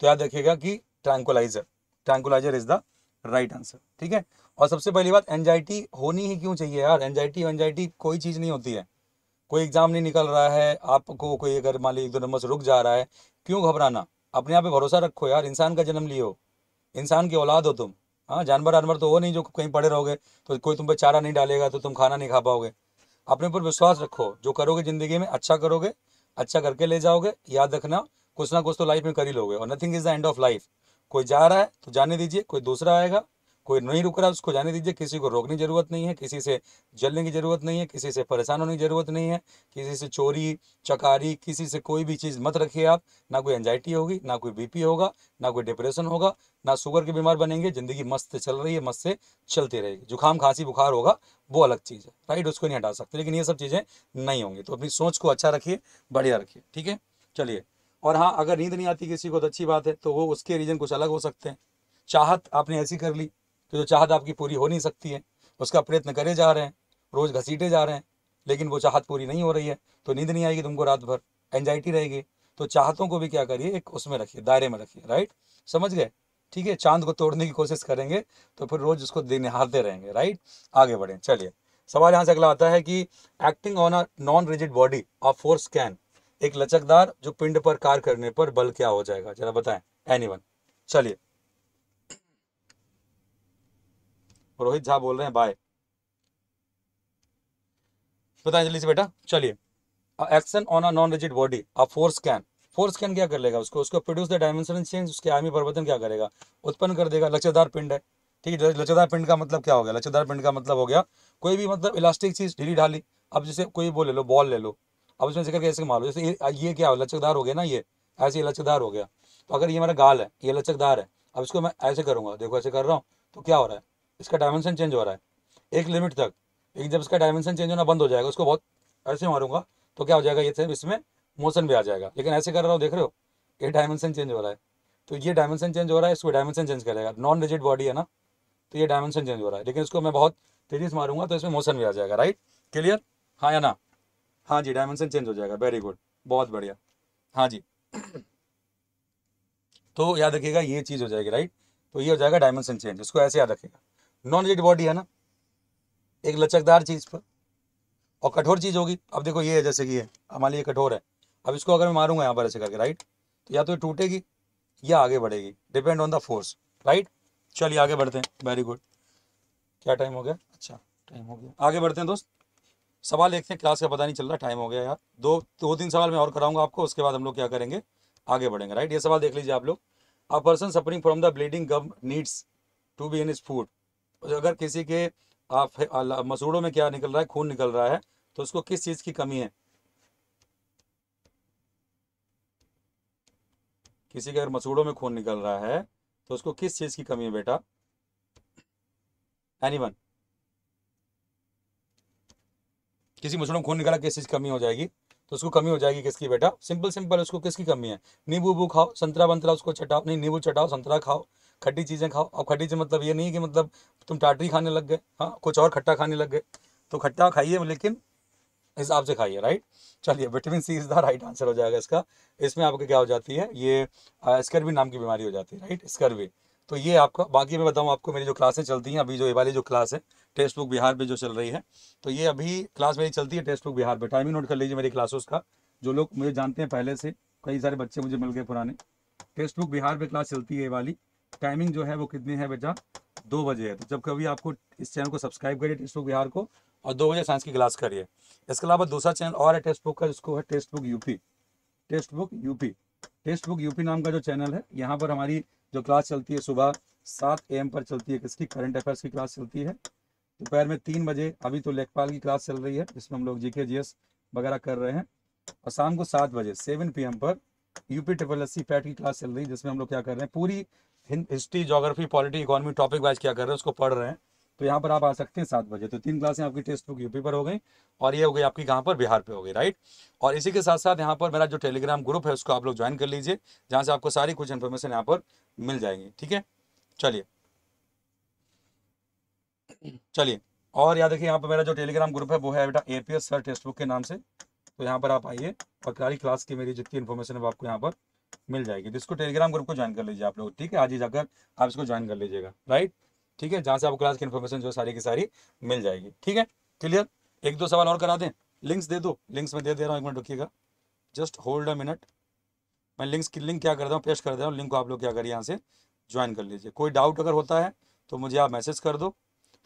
तो याद रखिएगा कि tranquilizer tranquilizer is the right answer ठीक है और सबसे पहली बात एनजाइटी होनी ही क्यों चाहिए यार एनजाइटी एनजाइटी कोई चीज़ नहीं होती है कोई एग्जाम नहीं निकल रहा है आपको कोई अगर मान ली एक दो नंबर से रुक जा रहा है क्यों घबराना अपने आप पे भरोसा रखो यार इंसान का जन्म लियो इंसान की औलाद हो तुम हाँ जानवर जानवर तो वो नहीं जो कहीं पड़े रहोगे तो कोई तुम पर चारा नहीं डालेगा तो तुम खाना नहीं खा पाओगे अपने ऊपर विश्वास रखो जो करोगे ज़िंदगी में अच्छा करोगे अच्छा करके ले जाओगे याद रखना कुछ ना कुछ तो लाइफ में कर ही लोगे और nothing is the end of life कोई जा रहा है तो जाने दीजिए कोई दूसरा आएगा कोई नहीं रुक रहा उसको जाने दीजिए किसी को रोकने की जरूरत नहीं है किसी से जलने की जरूरत नहीं है किसी से परेशान होने की जरूरत नहीं है किसी से चोरी चकारी किसी से कोई भी चीज़ मत रखिए आप ना कोई एनजाइटी होगी ना कोई बीपी होगा ना कोई डिप्रेशन होगा ना शुगर के बीमार बनेंगे ज़िंदगी मस्त चल रही है मस्त से चलती रहेगी जुकाम खांसी बुखार होगा वो अलग चीज़ है राइट उसको नहीं हटा सकते लेकिन ये सब चीज़ें नहीं होंगी तो अपनी सोच को अच्छा रखिए बढ़िया रखिए ठीक है चलिए और हाँ अगर नींद नहीं आती किसी को तो अच्छी बात है तो वो उसके रीज़न कुछ अलग हो सकते हैं चाहत आपने ऐसी कर ली तो जो चाहत आपकी पूरी हो नहीं सकती है उसका प्रयत्न करे जा रहे हैं रोज़ घसीटे जा रहे हैं लेकिन वो चाहत पूरी नहीं हो रही है तो नींद नहीं आएगी तुमको रात भर एंजाइटी रहेगी तो चाहतों को भी क्या करिए एक उसमें रखिए दायरे में रखिए राइट समझ गए ठीक है चांद को तोड़ने की कोशिश करेंगे तो फिर रोज उसको निहारते रहेंगे राइट आगे बढ़े चलिए सवाल यहाँ से अगला आता है कि acting on a non rigid body of force can एक लचकदार जो पिंड पर कार करने पर बल क्या हो जाएगा जरा बताएं एनीवन चलिए रोहित झा बोल रहे हैं बाय बताएं जल्दी से बेटा चलिए action on a non rigid body a force can force can क्या कर लेगा उसको उसको प्रोड्यूस द डायमेंशन चेंज उसके आयमी परिवर्तन क्या करेगा उत्पन्न कर देगा लचेदार पिंड है ठीक है लचेदार पिंड का मतलब क्या हो गया लचेदार पिंड का मतलब हो गया कोई भी मतलब इलास्टिक चीज ढीली ढाली अब जैसे कोई वो ले लो बॉल ले लो अब उसमें जिक्र कैसे मान लो जैसे ये क्या हो लचकदार हो गया ना ये ऐसे लचकदार हो गया तो अगर ये मेरा गाल है ये लचकदार है अब इसको मैं ऐसे करूँगा देखो ऐसे कर रहा हूँ तो क्या हो रहा है इसका डायमेंशन चेंज हो रहा है एक लिमिट तक एक जब इसका डायमेंशन चेंज होना बंद हो जाएगा उसको बहुत ऐसे मारूंगा तो क्या हो जाएगा ये सेम इसमें मोशन भी आ जाएगा लेकिन ऐसे कर रहा हूँ देख रहे हो ये डायमेंशन चेंज हो रहा है तो ये डायमेंशन चेंज हो रहा है इसको डायमेंशन चेंज करेगा नॉन रिजिड बॉडी है ना तो ये डायमेंशन चेंज हो रहा है लेकिन इसको मैं बहुत तेजी से मारूंगा तो इसमें मोशन भी आ जाएगा राइट क्लियर हाँ या ना हाँ जी डायमेंशन चेंज हो जाएगा वेरी गुड बहुत बढ़िया हाँ जी तो याद रखिएगा ये चीज़ हो जाएगी राइट तो ये हो जाएगा डायमेंशन चेंज इसको ऐसे याद रखिएगा नॉन रिजिड बॉडी है ना एक लचकदार चीज़ पर और कठोर चीज़ होगी अब देखो ये है जैसे कि ये हमारे लिए कठोर है अब इसको अगर मैं मारूंगा यहाँ पर ऐसे करके राइट तो या तो ये टूटेगी या आगे बढ़ेगी depend on the force right चलिए आगे बढ़ते हैं वेरी गुड क्या टाइम हो गया अच्छा टाइम हो गया आगे बढ़ते हैं दोस्त सवाल देखते हैं क्लास का पता नहीं चल रहा टाइम हो गया यार दो दो तीन सवाल मैं और कराऊंगा आपको उसके बाद हम लोग क्या करेंगे आगे बढ़ेंगे राइट ये सवाल देख लीजिए आप लोग a person suffering from the bleeding gum needs to be in is food तो अगर किसी के मसूड़ों में क्या निकल रहा है खून निकल रहा है तो उसको किस चीज़ की कमी है किसी के अगर मसूड़ों में खून निकल रहा है तो उसको किस चीज़ की कमी है बेटा एनीवन किसी मसूड़ों में खून निकला किस चीज़ की कमी हो जाएगी तो उसको कमी हो जाएगी किसकी बेटा सिंपल सिंपल उसको किसकी कमी है नींबू खाओ संतरा बंतरा उसको चटाओ नहीं नींबू चटाओ संतरा खाओ खट्टी चीज़ें खाओ और खट्टी चीज़ मतलब ये नहीं कि मतलब तुम टाटरी खाने लग गए हाँ कुछ और खट्टा खाने लग गए तो खट्टा खाइए लेकिन हिसाब से खाइए राइट चलिए vitamin C is the right answer हो जाएगा इसका इसमें आपको क्या हो जाती है ये स्कर्वी नाम की बीमारी हो जाती है राइट स्कर्वी तो ये आपका बाकी मैं बताऊँ आपको मेरी जो क्लासें चलती हैं अभी जो ये वाली जो क्लास है टेक्स्ट बुक बिहार में जो चल रही है तो ये अभी क्लास मेरी चलती है टेक्स्ट बुक बिहार में टाइमिंग नोट कर लीजिए मेरी क्लासेस का जो लोग मुझे जानते हैं पहले से कई सारे बच्चे मुझे मिल गए पुराने टेक्स्ट बुक बिहार में क्लास चलती है ये वाली टाइमिंग जो है वो कितनी है बेटा दो बजे है तो जब कभी आपको इस चैनल को सब्सक्राइब करिए टेक्स्ट बुक बिहार को और दो बजे साइंस की क्लास करिए इसके अलावा दूसरा चैनल और है टेक्स्ट बुक का जिसको है text book UP text book UP text book UP नाम का जो चैनल है यहाँ पर हमारी जो क्लास चलती है सुबह सात ए पर चलती है किसकी करंट अफेयर्स की क्लास चलती है दोपहर में तीन बजे अभी तो लेखपाल की क्लास चल रही है जिसमें हम लोग जीके जीएस वगैरह कर रहे हैं और शाम को सात बजे सेवन पी पर UP triple S C PET की क्लास चल रही है जिसमें हम लोग क्या कर रहे हैं पूरी history geography polity economy topic wise क्या कर रहे हैं उसको पढ़ रहे हैं तो यहाँ पर आप आ सकते हैं सात बजे तो तीन क्लासें आपकी टेस्ट बुक यूपी पर हो गई और ये हो गई आपकी कहाँ पर बिहार पे हो गई राइट और इसी के साथ साथ यहाँ पर मेरा जो टेलीग्राम ग्रुप है उसको आप लोग ज्वाइन कर लीजिए जहाँ से आपको सारी कुछ इन्फॉर्मेशन यहाँ पर मिल जाएगी ठीक है चलिए चलिए और याद रखिए यहाँ पर मेरा जो टेलीग्राम ग्रुप है वो है बेटा एपीएस सर टेक्स्ट बुक के नाम से तो यहाँ पर आप आइए और सारी क्लास की मेरी जितनी इन्फॉर्मेशन है आपको यहाँ पर मिल जाएगी तो इसको टेलीग्राम ग्रुप को ज्वाइन कर लीजिए आप लोग ठीक है आज ही जाकर आप इसको ज्वाइन कर लीजिएगा राइट ठीक है जहाँ से आपको क्लास की इन्फॉर्मेशन जो है सारी की सारी मिल जाएगी ठीक है क्लियर एक दो सवाल और करा दें लिंक्स दे दो लिंक्स में दे दे रहा हूँ एक मिनट रुकिएगा जस्ट होल्ड अ मिनट मैं लिंक्स की लिंक क्या करता हूँ पेस्ट कर देता हूँ लिंक को आप लोग क्या करिए यहाँ से ज्वाइन कर लीजिए कोई डाउट अगर होता है तो मुझे आप मैसेज कर दो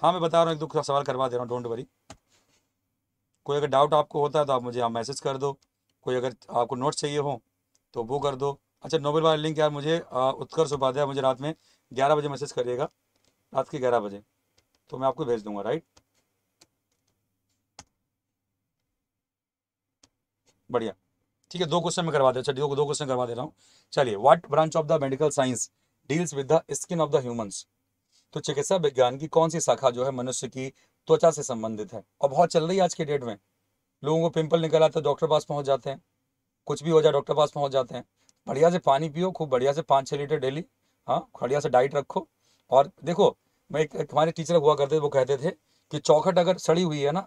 हाँ मैं बता रहा हूँ एक दो सवाल करवा दे रहा हूँ डोंट वरी कोई अगर डाउट आपको होता है तो आप मुझे आप मैसेज कर दो कोई अगर आपको नोट्स चाहिए हो तो वो कर दो अच्छा नोबेल वाला लिंक यार मुझे उत्कर्ष उपाध्याय मुझे रात में ग्यारह बजे मैसेज करिएगा रात के ग्यारह बजे तो मैं आपको भेज दूंगा राइट बढ़िया ठीक है दो क्वेश्चन में करवा दे अच्छा दो दो क्वेश्चन करवा दे रहा हूँ चलिए what branch of the medical science deals with the skin of the humans तो चिकित्सा विज्ञान की कौन सी शाखा जो है मनुष्य की त्वचा से संबंधित है और बहुत चल रही है आज के डेट में लोगों को पिंपल निकल आता है डॉक्टर पास पहुंच जाते हैं कुछ भी हो जाए डॉक्टर पास पहुँच जाते हैं बढ़िया से पानी पियो खूब बढ़िया से पाँच छः लीटर डेली हाँ बढ़िया से डाइट रखो और देखो मैं एक, एक हमारे टीचर हुआ करते थे वो कहते थे कि चौखट अगर सड़ी हुई है ना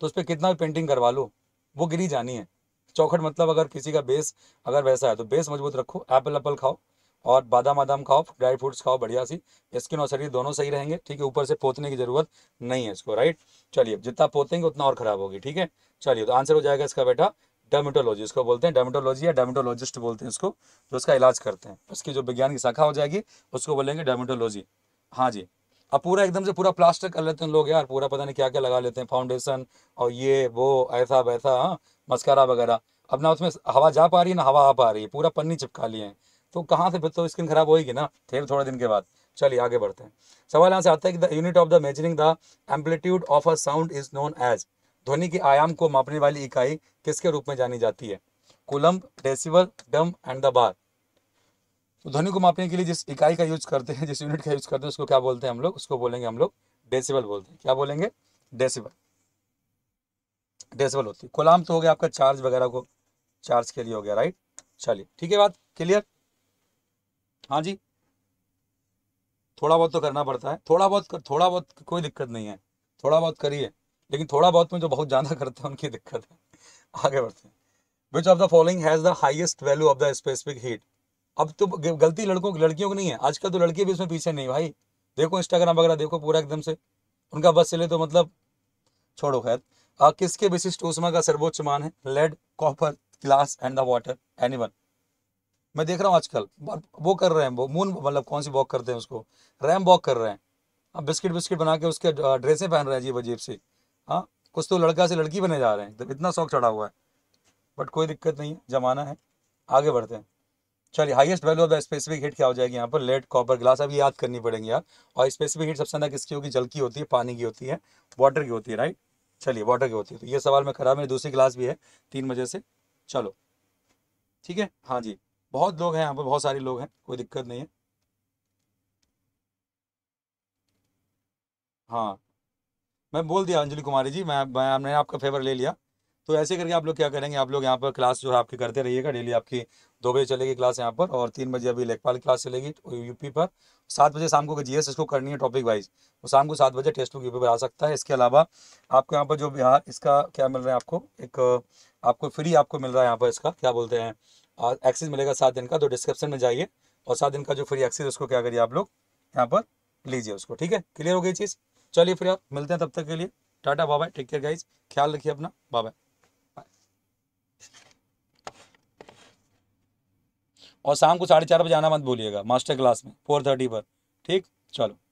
तो उस पर कितना भी पेंटिंग करवा लो वो गिरी जानी है चौखट मतलब अगर किसी का बेस अगर वैसा है तो बेस मजबूत रखो एप्पल एप्पल खाओ और बादाम वादाम खाओ ड्राई फ्रूट्स खाओ बढ़िया सी स्किन और शरीर दोनों सही रहेंगे ठीक है ऊपर से पोतने की जरूरत नहीं है इसको राइट चलिए जितना पोतेंगे उतना और खराब होगी ठीक है चलिए तो आंसर हो जाएगा इसका बेटा डर्मेटोलॉजी इसको बोलते हैं डर्मेटोलॉजी या डर्मेटोलॉजिस्ट बोलते हैं इसको जो उसका इलाज करते हैं उसकी जो विज्ञान की शाखा हो जाएगी उसको बोलेंगे डर्मेटोलॉजी हाँ जी अब पूरा एकदम से पूरा प्लास्टर कर लेते हैं लोग यार पूरा पता नहीं क्या क्या लगा लेते हैं फाउंडेशन और ये वो ऐसा वैसा हाँ मस्कारा वगैरह अब ना उसमें हवा जा पा रही है ना हवा आ पा रही है पूरा पन्नी चिपका लिए हैं तो कहाँ से फिर तो स्किन खराब होएगी ना फिर थोड़े दिन के बाद चलिए आगे बढ़ते हैं सवाल यहाँ से आता है कि the unit of the measuring the amplitude of a sound is known as ध्वनि के आयाम को मापने वाली इकाई किसके रूप में जानी जाती है कोलम्ब डेसिवल डम एंड द बार तो ध्वनि को मापने के लिए जिस इकाई का यूज करते हैं जिस यूनिट का यूज करते हैं उसको क्या बोलते हैं हम लोग उसको बोलेंगे हम लोग डेसिबल बोलते हैं क्या बोलेंगे डेसिबल डेसिबल होती है कोलाम तो हो गया आपका चार्ज वगैरह को चार्ज के लिए हो गया राइट चलिए ठीक है बात क्लियर हाँ जी थोड़ा बहुत तो करना पड़ता है थोड़ा बहुत कर, थोड़ा बहुत कोई दिक्कत नहीं है थोड़ा बहुत करिए लेकिन थोड़ा बहुत में जो बहुत ज़्यादा <laughs> करते हैं उनकी दिक्कत है आगे बढ़ते हैं which of the following has the highest value of the specific heat अब तो गलती लड़कों की लड़कियों की नहीं है आजकल तो लड़के भी उसमें पीछे नहीं भाई देखो इंस्टाग्राम वगैरह देखो पूरा एकदम से उनका बस चले तो मतलब छोड़ो खैर किसके विशिष्ट ऊष्मा का सर्वोच्च मान है lead copper glass and the water any मैं देख रहा हूँ आजकल वो कर रहे हैं वो मून मतलब कौन सी वॉक करते हैं उसको रैम वॉक कर रहे हैं अब बिस्किट बिस्किट बना के उसके ड्रेसें पहन रहे हैं अजीब अजीब सी हाँ कुछ तो लड़का से लड़की बने जा रहे हैं तो इतना शौक चढ़ा हुआ है बट कोई दिक्कत नहीं है जमाना है आगे बढ़ते हैं चलिए highest value of the specific heat क्या हो जाएगी यहाँ पर लेड कॉपर ग्लास अभी याद करनी पड़ेगी यार और स्पेसिफिक हीट सबसे ज्यादा किसकी होगी जल की होती है पानी की होती है वाटर की होती है राइट चलिए वाटर की होती है तो ये सवाल में खराब मेरी दूसरी ग्लास भी है तीन बजे से चलो ठीक है हाँ जी बहुत लोग हैं यहाँ पर बहुत सारे लोग हैं कोई दिक्कत नहीं है हाँ मैं बोल दिया अंजलि कुमारी जी मैं मैंने आपका फेवर ले लिया तो ऐसे करके आप लोग क्या करेंगे आप लोग यहाँ पर क्लास जो है आपकी करते रहिएगा डेली आपकी दो बजे चलेगी क्लास यहाँ पर और तीन बजे अभी लेखपाल क्लास चलेगी यूपी पर सात बजे शाम को जी एस इसको करनी है टॉपिक वाइज वो शाम को सात बजे टेस्ट बुक यूपी पर आ सकता है इसके अलावा आपको यहाँ पर जो बिहार इसका क्या मिल रहा है आपको एक आपको फ्री आपको मिल रहा है यहाँ पर इसका क्या बोलते हैं एक्सेस मिलेगा सात दिन का तो डिस्क्रिप्शन में जाइए और सात दिन का जो फ्री एक्सेस उसको क्या करिए आप लोग यहाँ पर लीजिए उसको ठीक है क्लियर हो गई चीज़ चलिए फिर आप मिलते हैं तब तक के लिए tata bye take care guys ख्याल रखिए अपना बाय और शाम को साढ़े चार बजे आना मत भूलिएगा मास्टर क्लास में फोर थर्टी पर ठीक चलो